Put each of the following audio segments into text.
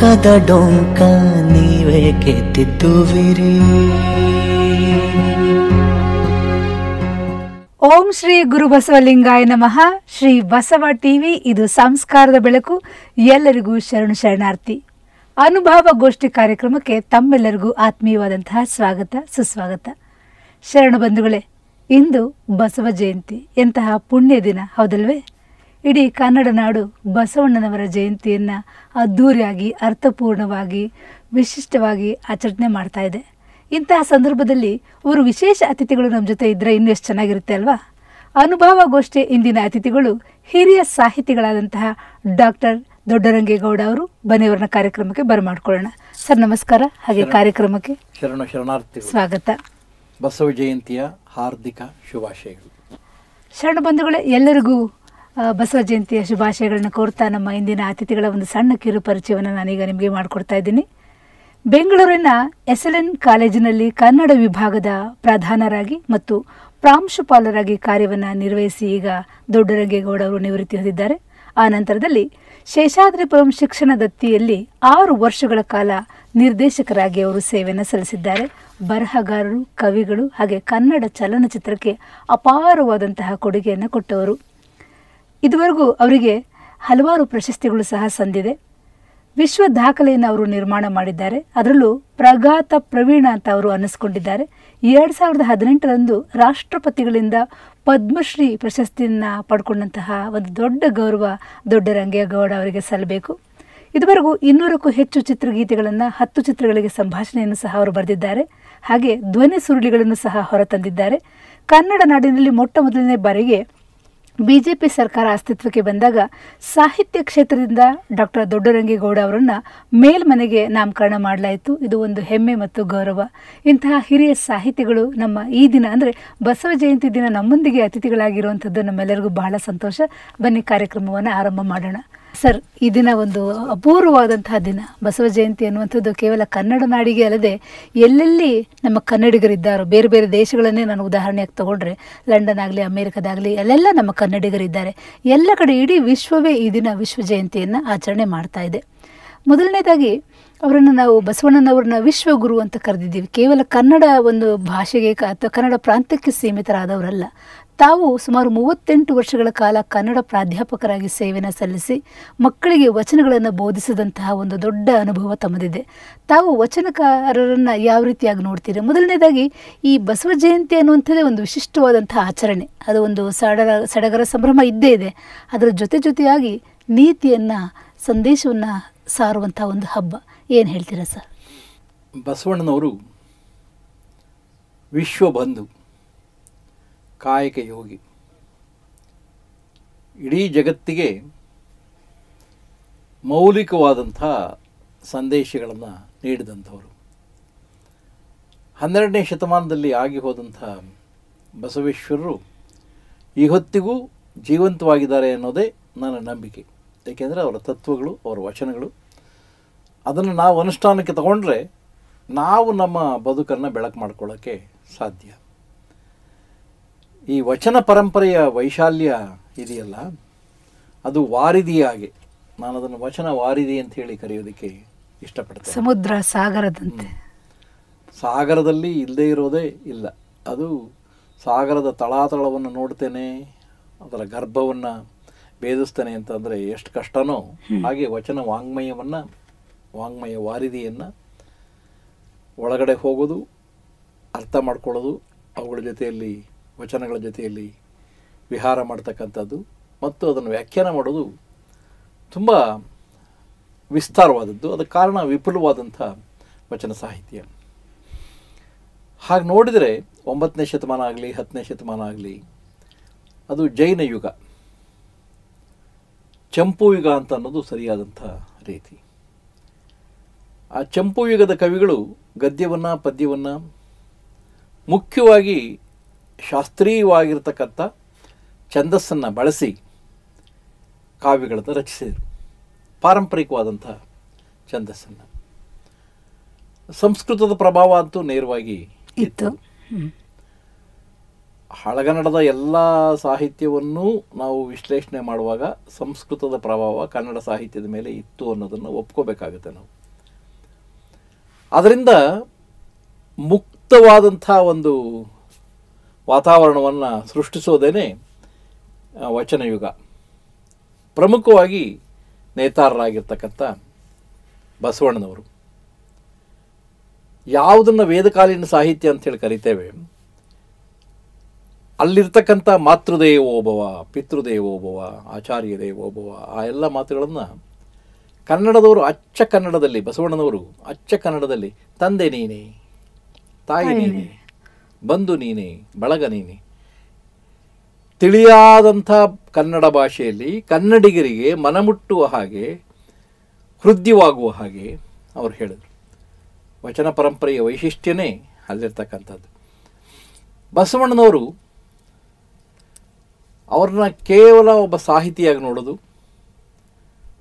ಡೊಂಕದ ಡೊಂಕ ನೀವೇ ಕೆತ್ತಿದ್ದುವಿರಿ ಓಂ ಶ್ರೀ ಗುರು ಬಸವಲಿಂಗಾಯ ನಮಃ ಶ್ರೀ ಬಸವ ಟಿವಿ ಇದು ಸಂಸ್ಕಾರದ ಬೆಳಕು ಎಲ್ಲರಿಗೂ ಶರಣು ಶರಣಾರ್ಥಿ ಅನುಭವ ಗೋಷ್ಠಿ ಕಾರ್ಯಕ್ರಮಕ್ಕೆ ತಮ್ಮೆಲ್ಲರಿಗೂ ಆತ್ಮೀಯವಾದಂತಹ ಸ್ವಾಗತ ಸುಸ್ವಾಗತ ಶರಣ ಬಂಧುಗಳೇ ಇಂದು ಬಸವ ಜಯಂತಿ ಎಂತಹ ಪುಣ್ಯ ದಿನ ಹೌದಲ್ವೇ ಇಡೀ ಕನ್ನಡ ನಾಡು ಬಸವಣ್ಣನವರ ಜಯಂತಿಯನ್ನು ಅದ್ಧೂರಿಯಾಗಿ ಅರ್ಥಪೂರ್ಣವಾಗಿ ವಿಶಿಷ್ಟವಾಗಿ ಆಚರಣೆ ಮಾಡ್ತಾ ಇದೆ ಇಂತಹ ಸಂದರ್ಭದಲ್ಲಿ ಅವರು ವಿಶೇಷ ಅತಿಥಿಗಳು ನಮ್ಮ ಜೊತೆ ಇದ್ದರೆ ಇನ್ನೂ ಎಷ್ಟು ಚೆನ್ನಾಗಿರುತ್ತೆ ಅಲ್ವಾ ಅನುಭವಗೋಷ್ಠಿ ಇಂದಿನ ಅತಿಥಿಗಳು ಹಿರಿಯ ಸಾಹಿತಿಗಳಾದಂತಹ ಡಾಕ್ಟರ್ ದೊಡ್ಡರಂಗೇಗೌಡ ಅವರು ಬನ್ನಿಯವರನ್ನ ಕಾರ್ಯಕ್ರಮಕ್ಕೆ ಬರಮಾಡ್ಕೊಳ್ಳೋಣ ಸರ್ ನಮಸ್ಕಾರ ಹಾಗೆ ಕಾರ್ಯಕ್ರಮಕ್ಕೆ ಶರಣಾರ್ಥಿ ಸ್ವಾಗತ ಬಸವ ಜಯಂತಿಯ ಹಾರ್ದಿಕ ಶುಭಾಶಯಗಳು ಶರಣ ಬಂಧುಗಳೇ ಎಲ್ಲರಿಗೂ ಬಸವ ಜಯಂತಿಯ ಶುಭಾಶಯಗಳನ್ನು ಕೋರ್ತಾ ನಮ್ಮ ಇಂದಿನ ಅತಿಥಿಗಳ ಒಂದು ಸಣ್ಣ ಕಿರು ಪರಿಚಯವನ್ನು ನಾನೀಗ ನಿಮಗೆ ಮಾಡಿಕೊಡ್ತಾ ಇದ್ದೀನಿ ಬೆಂಗಳೂರಿನ ಎಸ್ ಎಲ್ ಎನ್ ಕಾಲೇಜಿನಲ್ಲಿ ಕನ್ನಡ ವಿಭಾಗದ ಪ್ರಧಾನರಾಗಿ ಮತ್ತು ಪ್ರಾಂಶುಪಾಲರಾಗಿ ಕಾರ್ಯವನ್ನು ನಿರ್ವಹಿಸಿ ಈಗ ದೊಡ್ಡರಂಗೇಗೌಡ ಅವರು ನಿವೃತ್ತಿ ಹೊಂದಿದ್ದಾರೆ ಆ ನಂತರದಲ್ಲಿ ಶೇಷಾದ್ರಿಪುರಂ ಶಿಕ್ಷಣ ದತ್ತಿಯಲ್ಲಿ ಆರು ವರ್ಷಗಳ ಕಾಲ ನಿರ್ದೇಶಕರಾಗಿ ಅವರು ಸೇವೆಯನ್ನು ಸಲ್ಲಿಸಿದ್ದಾರೆ ಬರಹಗಾರರು ಕವಿಗಳು ಹಾಗೆ ಕನ್ನಡ ಚಲನಚಿತ್ರಕ್ಕೆ ಅಪಾರವಾದಂತಹ ಕೊಡುಗೆಯನ್ನು ಕೊಟ್ಟವರು ಇದುವರೆಗೂ ಅವರಿಗೆ ಹಲವಾರು ಪ್ರಶಸ್ತಿಗಳು ಸಹ ಸಂದಿದೆ ವಿಶ್ವ ದಾಖಲೆಯನ್ನು ಅವರು ನಿರ್ಮಾಣ ಮಾಡಿದ್ದಾರೆ ಅದರಲ್ಲೂ ಪ್ರಗಾತ ಪ್ರವೀಣ ಅಂತ ಅವರು ಅನ್ನಿಸ್ಕೊಂಡಿದ್ದಾರೆ ಎರಡು ಸಾವಿರದ ಹದಿನೆಂಟರಂದು ರಾಷ್ಟ್ರಪತಿಗಳಿಂದ ಪದ್ಮಶ್ರೀ ಪ್ರಶಸ್ತಿಯನ್ನು ಪಡ್ಕೊಂಡಂತಹ ಒಂದು ದೊಡ್ಡ ಗೌರವ ದೊಡ್ಡ ರಂಗೇಗೌಡ ಅವರಿಗೆ ಸಲ್ಲಬೇಕು ಇದುವರೆಗೂ ಇನ್ನೂರಕ್ಕೂ ಹೆಚ್ಚು ಚಿತ್ರಗೀತೆಗಳನ್ನು ಹತ್ತು ಚಿತ್ರಗಳಿಗೆ ಸಂಭಾಷಣೆಯನ್ನು ಸಹ ಅವರು ಬರೆದಿದ್ದಾರೆ ಹಾಗೆ ಧ್ವನಿ ಸುರುಳಿಗಳನ್ನು ಸಹ ಹೊರತಂದಿದ್ದಾರೆ ಕನ್ನಡ ನಾಡಿನಲ್ಲಿ ಮೊಟ್ಟ ಮೊದಲನೇ ಬಾರಿಗೆ ಬಿಜೆಪಿ ಸರ್ಕಾರ ಅಸ್ತಿತ್ವಕ್ಕೆ ಬಂದಾಗ ಸಾಹಿತ್ಯ ಕ್ಷೇತ್ರದಿಂದ ಡಾಕ್ಟರ್ ದೊಡ್ಡರಂಗೇಗೌಡ ಅವರನ್ನು ಮೇಲ್ಮನೆಗೆ ನಾಮಕರಣ ಮಾಡಲಾಯಿತು ಇದು ಒಂದು ಹೆಮ್ಮೆ ಮತ್ತು ಗೌರವ ಇಂತಹ ಹಿರಿಯ ಸಾಹಿತಿಗಳು ನಮ್ಮ ಈ ದಿನ ಅಂದರೆ ಬಸವ ಜಯಂತಿ ದಿನ ನಮ್ಮೊಂದಿಗೆ ಅತಿಥಿಗಳಾಗಿರುವಂಥದ್ದು ನಮ್ಮೆಲ್ಲರಿಗೂ ಬಹಳ ಸಂತೋಷ ಬನ್ನಿ ಕಾರ್ಯಕ್ರಮವನ್ನು ಆರಂಭ ಮಾಡೋಣ ಸರ್ ಈ ದಿನ ಒಂದು ಅಪೂರ್ವವಾದಂತಹ ದಿನ ಬಸವ ಜಯಂತಿ ಅನ್ನುವಂಥದ್ದು ಕೇವಲ ಕನ್ನಡ ನಾಡಿಗೆ ಅಲ್ಲದೆ ಎಲ್ಲೆಲ್ಲಿ ನಮ್ಮ ಕನ್ನಡಿಗರಿದ್ದಾರೋ ಬೇರೆ ಬೇರೆ ದೇಶಗಳನ್ನೇ ನಾನು ಉದಾಹರಣೆಯಾಗಿ ತಗೊಂಡ್ರೆ ಲಂಡನ್ ಆಗಲಿ ಅಮೇರಿಕದಾಗಲಿ ಅಲ್ಲೆಲ್ಲ ನಮ್ಮ ಕನ್ನಡಿಗರಿದ್ದಾರೆ ಎಲ್ಲ ಕಡೆ ಇಡೀ ವಿಶ್ವವೇ ಈ ದಿನ ವಿಶ್ವ ಜಯಂತಿಯನ್ನು ಆಚರಣೆ ಮಾಡ್ತಾ ಇದೆ ಮೊದಲನೇದಾಗಿ ಅವರನ್ನು ನಾವು ಬಸವಣ್ಣನವ್ರನ್ನ ವಿಶ್ವಗುರು ಅಂತ ಕರೆದಿದ್ದೀವಿ ಕೇವಲ ಕನ್ನಡ ಒಂದು ಭಾಷೆಗೆ ಅಥವಾ ಕನ್ನಡ ಪ್ರಾಂತ್ಯಕ್ಕೆ ಸೀಮಿತರಾದವರಲ್ಲ ತಾವು ಸುಮಾರು ಮೂವತ್ತೆಂಟು ವರ್ಷಗಳ ಕಾಲ ಕನ್ನಡ ಪ್ರಾಧ್ಯಾಪಕರಾಗಿ ಸೇವೆಯನ್ನು ಸಲ್ಲಿಸಿ ಮಕ್ಕಳಿಗೆ ವಚನಗಳನ್ನು ಬೋಧಿಸಿದಂತಹ ಒಂದು ದೊಡ್ಡ ಅನುಭವ ತಮ್ಮದಿದೆ ತಾವು ವಚನಕಾರರನ್ನು ಯಾವ ರೀತಿಯಾಗಿ ನೋಡ್ತೀರಿ ಮೊದಲನೇದಾಗಿ ಈ ಬಸವ ಜಯಂತಿ ಅನ್ನುವಂಥದ್ದೇ ಒಂದು ವಿಶಿಷ್ಟವಾದಂಥ ಆಚರಣೆ ಅದು ಒಂದು ಸಡಗರ ಸಡಗರ ಸಂಭ್ರಮ ಇದ್ದೇ ಇದೆ ಅದರ ಜೊತೆ ಜೊತೆಯಾಗಿ ನೀತಿಯನ್ನು ಸಂದೇಶವನ್ನು ಸಾರುವಂಥ ಒಂದು ಹಬ್ಬ ಏನು ಹೇಳ್ತೀರಾ ಸರ್ ಬಸವಣ್ಣನವರು ವಿಶ್ವಬಂಧು ಕಾಯಕ ಯೋಗಿ ಇಡೀ ಜಗತ್ತಿಗೆ ಮೌಲಿಕವಾದಂಥ ಸಂದೇಶಗಳನ್ನು ನೀಡಿದಂಥವರು ಹನ್ನೆರಡನೇ ಶತಮಾನದಲ್ಲಿ ಆಗಿ ಹೋದಂಥ ಬಸವೇಶ್ವರರು ಈ ಹೊತ್ತಿಗೂ ಜೀವಂತವಾಗಿದ್ದಾರೆ ಅನ್ನೋದೇ ನನ್ನ ನಂಬಿಕೆ ಏಕೆಂದರೆ ಅವರ ತತ್ವಗಳು ಅವರ ವಚನಗಳು ಅದನ್ನು ನಾವು ಅನುಷ್ಠಾನಕ್ಕೆ ತಗೊಂಡ್ರೆ ನಾವು ನಮ್ಮ ಬದುಕನ್ನು ಬೆಳಕು ಮಾಡ್ಕೊಳ್ಳೋಕ್ಕೆ ಸಾಧ್ಯ ಈ ವಚನ ಪರಂಪರೆಯ ವೈಶಾಲ್ಯ ಇದೆಯಲ್ಲ ಅದು ವಾರಿದಿಯಾಗಿ ನಾನು ಅದನ್ನು ವಚನ ವಾರಿದಿ ಅಂತ ಹೇಳಿ ಕರೆಯೋದಕ್ಕೆ ಇಷ್ಟಪಡ್ತೇನೆ ಸಮುದ್ರ ಸಾಗರದಂತೆ ಸಾಗರದಲ್ಲಿ ಇಲ್ಲದೇ ಇರೋದೇ ಇಲ್ಲ ಅದು ಸಾಗರದ ತಳಾತಳವನ್ನು ನೋಡ್ತೇನೆ ಅದರ ಗರ್ಭವನ್ನು ಭೇದಿಸ್ತೇನೆ ಅಂತಂದರೆ ಎಷ್ಟು ಕಷ್ಟನೋ ಹಾಗೆ ವಚನ ವಾಂಗ್ಮಯವನ್ನು ವಾಂಗ್ಮಯ ವಾರಿದಿಯನ್ನು ಒಳಗಡೆ ಹೋಗೋದು ಅರ್ಥ ಮಾಡ್ಕೊಳ್ಳೋದು ಅವುಗಳ ಜೊತೆಯಲ್ಲಿ ವಚನಗಳ ಜೊತೆಯಲ್ಲಿ ವಿಹಾರ ಮಾಡ್ತಕ್ಕಂಥದ್ದು ಮತ್ತು ಅದನ್ನು ವ್ಯಾಖ್ಯಾನ ಮಾಡೋದು ತುಂಬ ವಿಸ್ತಾರವಾದದ್ದು ಅದಕ್ಕೆ ಕಾರಣ ವಿಪುಲವಾದಂಥ ವಚನ ಸಾಹಿತ್ಯ ಹಾಗೆ ನೋಡಿದರೆ ಒಂಬತ್ತನೇ ಶತಮಾನ ಆಗಲಿ ಹತ್ತನೇ ಶತಮಾನ ಆಗಲಿ ಅದು ಜೈನ ಯುಗ ಚಂಪು ಯುಗ ಅಂತ ಅನ್ನೋದು ಸರಿಯಾದಂಥ ರೀತಿ ಆ ಚಂಪು ಯುಗದ ಕವಿಗಳು ಗದ್ಯವನ್ನು ಪದ್ಯವನ್ನು ಮುಖ್ಯವಾಗಿ ಶಾಸ್ತ್ರೀಯವಾಗಿರ್ತಕ್ಕಂಥ ಛಂದಸ್ಸನ್ನು ಬಳಸಿ ಕಾವ್ಯಗಳನ್ನು ರಚಿಸಿದರು ಪಾರಂಪರಿಕವಾದಂಥ ಛಂದಸ್ಸನ್ನು ಸಂಸ್ಕೃತದ ಪ್ರಭಾವ ಅಂತೂ ನೇರವಾಗಿ ಇತ್ತು ಹಳಗನ್ನಡದ ಎಲ್ಲ ಸಾಹಿತ್ಯವನ್ನು ನಾವು ವಿಶ್ಲೇಷಣೆ ಮಾಡುವಾಗ ಸಂಸ್ಕೃತದ ಪ್ರಭಾವ ಕನ್ನಡ ಸಾಹಿತ್ಯದ ಮೇಲೆ ಇತ್ತು ಅನ್ನೋದನ್ನು ಒಪ್ಕೋಬೇಕಾಗುತ್ತೆ ನಾವು ಅದರಿಂದ ಮುಕ್ತವಾದಂಥ ಒಂದು ವಾತಾವರಣವನ್ನು ಸೃಷ್ಟಿಸೋದೇ ವಚನಯುಗ ಪ್ರಮುಖವಾಗಿ ನೇತಾರರಾಗಿರ್ತಕ್ಕಂಥ ಬಸವಣ್ಣನವರು ಯಾವುದನ್ನು ವೇದಕಾಲೀನ ಸಾಹಿತ್ಯ ಅಂತೇಳಿ ಕರಿತೇವೆ ಅಲ್ಲಿರ್ತಕ್ಕಂಥ ಮಾತೃದೇವೋಭವ ಪಿತೃದೇವೋಭವ ಆಚಾರ್ಯ ದೇವೋಭವ ಆ ಎಲ್ಲ ಮಾತುಗಳನ್ನು ಕನ್ನಡದವರು ಅಚ್ಚ ಕನ್ನಡದಲ್ಲಿ ಬಸವಣ್ಣನವರು ಅಚ್ಚ ಕನ್ನಡದಲ್ಲಿ ತಂದೆ ನೀನೆ ತಾಯಿ ನೀನೆ ಬಂದು ನೀನೇ ಬಳಗ ನೀನೆ ತಿಳಿಯಾದಂಥ ಕನ್ನಡ ಭಾಷೆಯಲ್ಲಿ ಕನ್ನಡಿಗರಿಗೆ ಮನಮುಟ್ಟುವ ಹಾಗೆ ಹೃದಯವಾಗುವ ಹಾಗೆ ಅವರು ಹೇಳಿದರು ವಚನ ಪರಂಪರೆಯ ವೈಶಿಷ್ಟ್ಯನೇ ಅಲ್ಲಿರ್ತಕ್ಕಂಥದ್ದು ಬಸವಣ್ಣನವರು ಅವ್ರನ್ನ ಕೇವಲ ಒಬ್ಬ ಸಾಹಿತಿಯಾಗಿ ನೋಡೋದು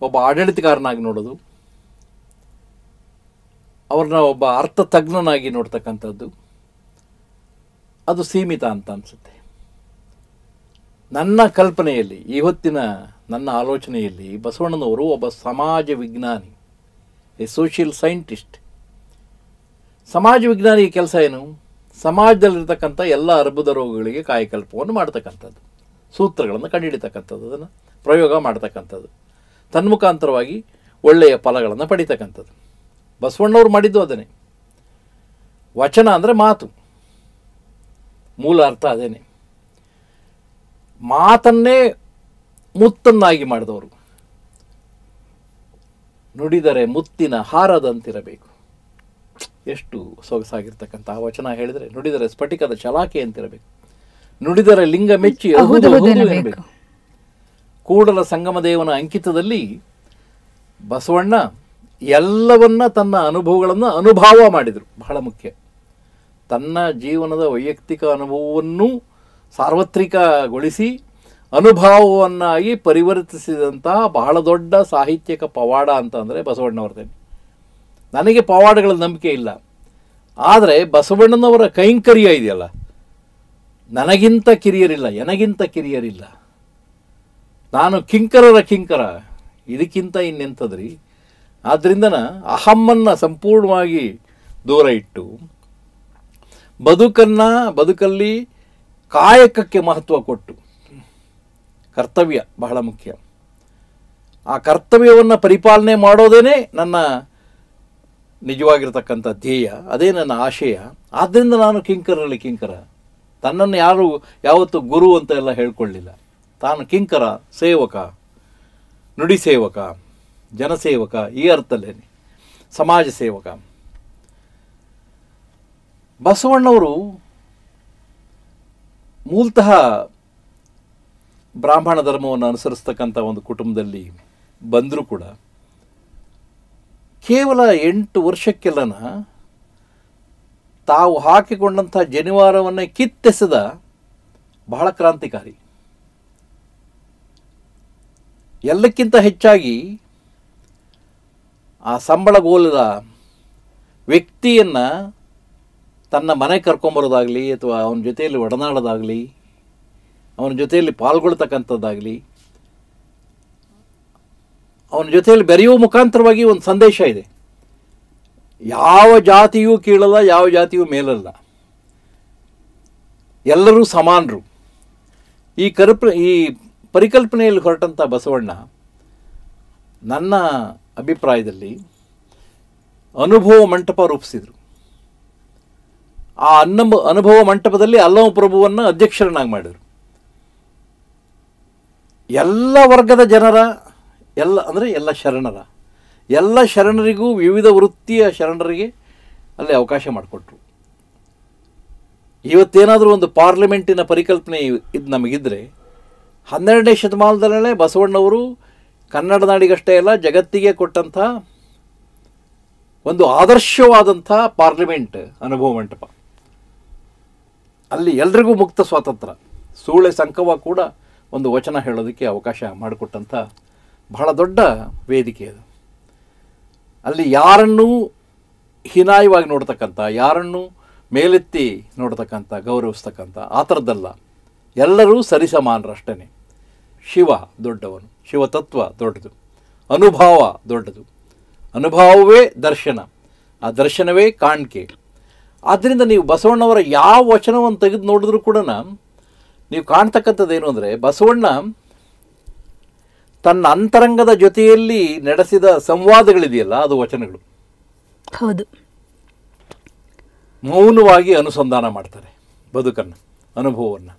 ಒಬ್ಬ ಆಡಳಿತಗಾರನಾಗಿ ನೋಡೋದು ಅವ್ರನ್ನ ಒಬ್ಬ ಅರ್ಥ ತಜ್ಞನಾಗಿ ನೋಡ್ತಕ್ಕಂಥದ್ದು ಅದು ಸೀಮಿತ ಅಂತ ಅನಿಸುತ್ತೆ ನನ್ನ ಕಲ್ಪನೆಯಲ್ಲಿ ಇವತ್ತಿನ ನನ್ನ ಆಲೋಚನೆಯಲ್ಲಿ ಬಸವಣ್ಣನವರು ಒಬ್ಬ ಸಮಾಜ ವಿಜ್ಞಾನಿ ಎ ಸೋಷಿಯಲ್ ಸೈಂಟಿಸ್ಟ್ ಸಮಾಜ ವಿಜ್ಞಾನಿ ಕೆಲಸ ಏನು ಸಮಾಜದಲ್ಲಿರ್ತಕ್ಕಂಥ ಎಲ್ಲ ಅರ್ಬುದ ರೋಗಗಳಿಗೆ ಕಾಯಕಲ್ಪವನ್ನು ಮಾಡ್ತಕ್ಕಂಥದ್ದು ಸೂತ್ರಗಳನ್ನು ಕಂಡುಹಿಡಿತಕ್ಕಂಥದ್ದು ಅದನ್ನು ಪ್ರಯೋಗ ಮಾಡ್ತಕ್ಕಂಥದ್ದು ತನ್ಮುಖಾಂತರವಾಗಿ ಒಳ್ಳೆಯ ಫಲಗಳನ್ನು ಪಡಿತಕ್ಕಂಥದ್ದು ಬಸವಣ್ಣವ್ರು ಮಾಡಿದ್ದು ಅದನ್ನೇ ವಚನ ಅಂದರೆ ಮಾತು ಮೂಲ ಅರ್ಥ ಅದೇನೆ ಮಾತನ್ನೇ ಮುತ್ತನ್ನಾಗಿ ಮಾಡಿದವರು ನುಡಿದರೆ ಮುತ್ತಿನ ಹಾರದಂತಿರಬೇಕು ಎಷ್ಟು ಸೊಗಸಾಗಿರ್ತಕ್ಕಂಥ ಆ ವಚನ ಹೇಳಿದರೆ ನುಡಿದರೆ ಸ್ಫಟಿಕದ ಚಲಾಕೆ ಅಂತಿರಬೇಕು ನುಡಿದರೆ ಲಿಂಗ ಮೆಚ್ಚಿ ಕೂಡಲ ಕೂಡಲ ಸಂಗಮದೇವನ ಅಂಕಿತದಲ್ಲಿ ಬಸವಣ್ಣ ಎಲ್ಲವನ್ನ ತನ್ನ ಅನುಭವಗಳನ್ನು ಅನುಭವ ಮಾಡಿದರು ಬಹಳ ಮುಖ್ಯ ತನ್ನ ಜೀವನದ ವೈಯಕ್ತಿಕ ಅನುಭವವನ್ನು ಸಾರ್ವತ್ರಿಕಗೊಳಿಸಿ ಅನುಭವವನ್ನಾಗಿ ಪರಿವರ್ತಿಸಿದಂತಹ ಬಹಳ ದೊಡ್ಡ ಸಾಹಿತ್ಯಕ ಪವಾಡ ಅಂತಂದರೆ ಬಸವಣ್ಣವ್ರದೇನೆ ನನಗೆ ಪವಾಡಗಳ ನಂಬಿಕೆ ಇಲ್ಲ ಆದರೆ ಬಸವಣ್ಣನವರ ಕೈಂಕರ್ಯ ಇದೆಯಲ್ಲ ನನಗಿಂತ ಕಿರಿಯರಿಲ್ಲ ನನಗಿಂತ ಕಿರಿಯರಿಲ್ಲ ನಾನು ಕಿಂಕರರ ಕಿಂಕರ ಇದಕ್ಕಿಂತ ಇನ್ನೆಂಥದ್ರಿ ಆದ್ದರಿಂದನ ಅಹಮ್ಮನ್ನು ಸಂಪೂರ್ಣವಾಗಿ ದೂರ ಇಟ್ಟು ಬದುಕನ್ನು ಬದುಕಲ್ಲಿ ಕಾಯಕಕ್ಕೆ ಮಹತ್ವ ಕೊಟ್ಟು ಕರ್ತವ್ಯ ಬಹಳ ಮುಖ್ಯ ಆ ಕರ್ತವ್ಯವನ್ನು ಪರಿಪಾಲನೆ ಮಾಡೋದೇ ನನ್ನ ನಿಜವಾಗಿರ್ತಕ್ಕಂಥ ಧ್ಯೇಯ ಅದೇ ನನ್ನ ಆಶಯ ಆದ್ದರಿಂದ ನಾನು ಕಿಂಕರಲ್ಲಿ ಕಿಂಕರ ತನ್ನನ್ನು ಯಾರು ಯಾವತ್ತೂ ಗುರು ಅಂತ ಎಲ್ಲ ಹೇಳ್ಕೊಳ್ಳಿಲ್ಲ ತಾನು ಕಿಂಕರ ಸೇವಕ ನುಡಿ ಸೇವಕ ಜನಸೇವಕ ಈ ಅರ್ಥಲ್ಲೇ ಸಮಾಜ ಸೇವಕ ಬಸವಣ್ಣವರು ಮೂಲತಃ ಬ್ರಾಹ್ಮಣ ಧರ್ಮವನ್ನು ಅನುಸರಿಸ್ತಕ್ಕಂಥ ಒಂದು ಕುಟುಂಬದಲ್ಲಿ ಬಂದರೂ ಕೂಡ ಕೇವಲ ಎಂಟು ವರ್ಷಕ್ಕೆಲ್ಲನ ತಾವು ಹಾಕಿಕೊಂಡಂಥ ಜನಿವಾರವನ್ನೇ ಕಿತ್ತೆಸೆದ ಬಹಳ ಕ್ರಾಂತಿಕಾರಿ ಎಲ್ಲಕ್ಕಿಂತ ಹೆಚ್ಚಾಗಿ ಆ ಸಂಬಳಗೋಲದ ವ್ಯಕ್ತಿಯನ್ನು ತನ್ನ ಮನೆಗೆ ಕರ್ಕೊಂಬರೋದಾಗಲಿ ಅಥವಾ ಅವನ ಜೊತೆಯಲ್ಲಿ ಒಡನಾಡೋದಾಗಲಿ ಅವನ ಜೊತೆಯಲ್ಲಿ ಪಾಲ್ಗೊಳ್ತಕ್ಕಂಥದ್ದಾಗಲಿ ಅವನ ಜೊತೆಯಲ್ಲಿ ಬೆರೆಯುವ ಮುಖಾಂತರವಾಗಿ ಒಂದು ಸಂದೇಶ ಇದೆ ಯಾವ ಜಾತಿಯೂ ಕೀಳಲ್ಲ ಯಾವ ಜಾತಿಯೂ ಮೇಲಲ್ಲ ಎಲ್ಲರೂ ಸಮಾನರು ಈ ಕರುಪ ಈ ಪರಿಕಲ್ಪನೆಯಲ್ಲಿ ಹೊರಟಂಥ ಬಸವಣ್ಣ ನನ್ನ ಅಭಿಪ್ರಾಯದಲ್ಲಿ ಅನುಭವ ಮಂಟಪ ರೂಪಿಸಿದರು ಆ ಅನ್ನಂಬ ಅನುಭವ ಮಂಟಪದಲ್ಲಿ ಅಲ್ಲಮ ಪ್ರಭುವನ್ನು ಅಧ್ಯಕ್ಷರನ್ನಾಗಿ ಮಾಡಿದರು ಎಲ್ಲ ವರ್ಗದ ಜನರ ಎಲ್ಲ ಅಂದರೆ ಎಲ್ಲ ಶರಣರ ಎಲ್ಲ ಶರಣರಿಗೂ ವಿವಿಧ ವೃತ್ತಿಯ ಶರಣರಿಗೆ ಅಲ್ಲಿ ಅವಕಾಶ ಮಾಡಿಕೊಟ್ರು ಇವತ್ತೇನಾದರೂ ಒಂದು ಪಾರ್ಲಿಮೆಂಟಿನ ಪರಿಕಲ್ಪನೆ ಇದು ನಮಗಿದ್ದರೆ ಹನ್ನೆರಡನೇ ಶತಮಾನದಲ್ಲೇ ಬಸವಣ್ಣವರು ಕನ್ನಡ ನಾಡಿಗಷ್ಟೇ ಅಲ್ಲ ಜಗತ್ತಿಗೆ ಕೊಟ್ಟಂಥ ಒಂದು ಆದರ್ಶವಾದಂಥ ಪಾರ್ಲಿಮೆಂಟ್ ಅನುಭವ ಮಂಟಪ ಅಲ್ಲಿ ಎಲ್ರಿಗೂ ಮುಕ್ತ ಸ್ವಾತಂತ್ರ್ಯ ಸೂಳೆ ಸಂಕವ ಕೂಡ ಒಂದು ವಚನ ಹೇಳೋದಕ್ಕೆ ಅವಕಾಶ ಮಾಡಿಕೊಟ್ಟಂಥ ಬಹಳ ದೊಡ್ಡ ವೇದಿಕೆ ಅದು ಅಲ್ಲಿ ಯಾರನ್ನೂ ಹೀನಾಯವಾಗಿ ನೋಡ್ತಕ್ಕಂಥ ಯಾರನ್ನೂ ಮೇಲೆತ್ತಿ ನೋಡ್ತಕ್ಕಂಥ ಗೌರವಿಸ್ತಕ್ಕಂಥ ಆ ಥರದ್ದಲ್ಲ ಎಲ್ಲರೂ ಸರಿಸಮಾನರಷ್ಟೇ ಶಿವ ದೊಡ್ಡವನು ಶಿವತತ್ವ ದೊಡ್ಡದು ಅನುಭವ ದೊಡ್ಡದು ಅನುಭವವೇ ದರ್ಶನ ಆ ದರ್ಶನವೇ ಕಾಣಿಕೆ ಆದ್ದರಿಂದ ನೀವು ಬಸವಣ್ಣವರ ಯಾವ ವಚನವನ್ನು ತೆಗೆದು ನೋಡಿದ್ರೂ ಕೂಡ ನೀವು ಕಾಣ್ತಕ್ಕಂಥದ್ದು ಏನು ಅಂದರೆ ಬಸವಣ್ಣ ತನ್ನ ಅಂತರಂಗದ ಜೊತೆಯಲ್ಲಿ ನಡೆಸಿದ ಸಂವಾದಗಳಿದೆಯಲ್ಲ ಅದು ವಚನಗಳು ಹೌದು ಮೌನವಾಗಿ ಅನುಸಂಧಾನ ಮಾಡ್ತಾರೆ ಬದುಕನ್ನು ಅನುಭವವನ್ನು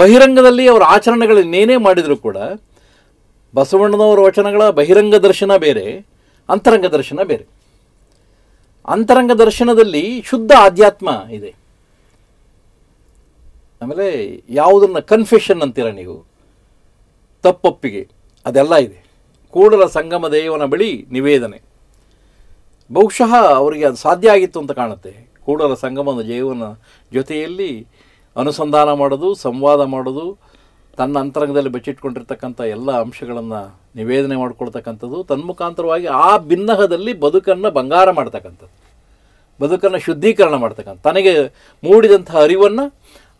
ಬಹಿರಂಗದಲ್ಲಿ ಅವರ ಆಚರಣೆಗಳು ಇನ್ನೇನೇ ಮಾಡಿದರೂ ಕೂಡ ಬಸವಣ್ಣನವರ ವಚನಗಳ ಬಹಿರಂಗ ದರ್ಶನ ಬೇರೆ ಅಂತರಂಗ ದರ್ಶನ ಬೇರೆ ಅಂತರಂಗ ದರ್ಶನದಲ್ಲಿ ಶುದ್ಧ ಆಧ್ಯಾತ್ಮ ಇದೆ ಆಮೇಲೆ ಯಾವುದನ್ನು ಕನ್ಫೆಷನ್ ಅಂತೀರ ನೀವು ತಪ್ಪೊಪ್ಪಿಗೆ ಅದೆಲ್ಲ ಇದೆ ಕೂಡಲ ಸಂಗಮ ದೇವನ ಬಳಿ ನಿವೇದನೆ ಬಹುಶಃ ಅವರಿಗೆ ಅದು ಸಾಧ್ಯ ಆಗಿತ್ತು ಅಂತ ಕಾಣುತ್ತೆ ಕೂಡಲ ಸಂಗಮದ ಜೀವನ ಜೊತೆಯಲ್ಲಿ ಅನುಸಂಧಾನ ಮಾಡೋದು ಸಂವಾದ ಮಾಡೋದು ತನ್ನ ಅಂತರಂಗದಲ್ಲಿ ಬೆಚ್ಚಿಟ್ಕೊಂಡಿರ್ತಕ್ಕಂಥ ಎಲ್ಲ ಅಂಶಗಳನ್ನು ನಿವೇದನೆ ತನ್ನ ತನ್ಮುಖಾಂತರವಾಗಿ ಆ ಭಿನ್ನಹದಲ್ಲಿ ಬದುಕನ್ನು ಬಂಗಾರ ಮಾಡ್ತಕ್ಕಂಥದ್ದು ಬದುಕನ್ನು ಶುದ್ಧೀಕರಣ ಮಾಡ್ತಕ್ಕಂಥ ತನಗೆ ಮೂಡಿದಂಥ ಅರಿವನ್ನು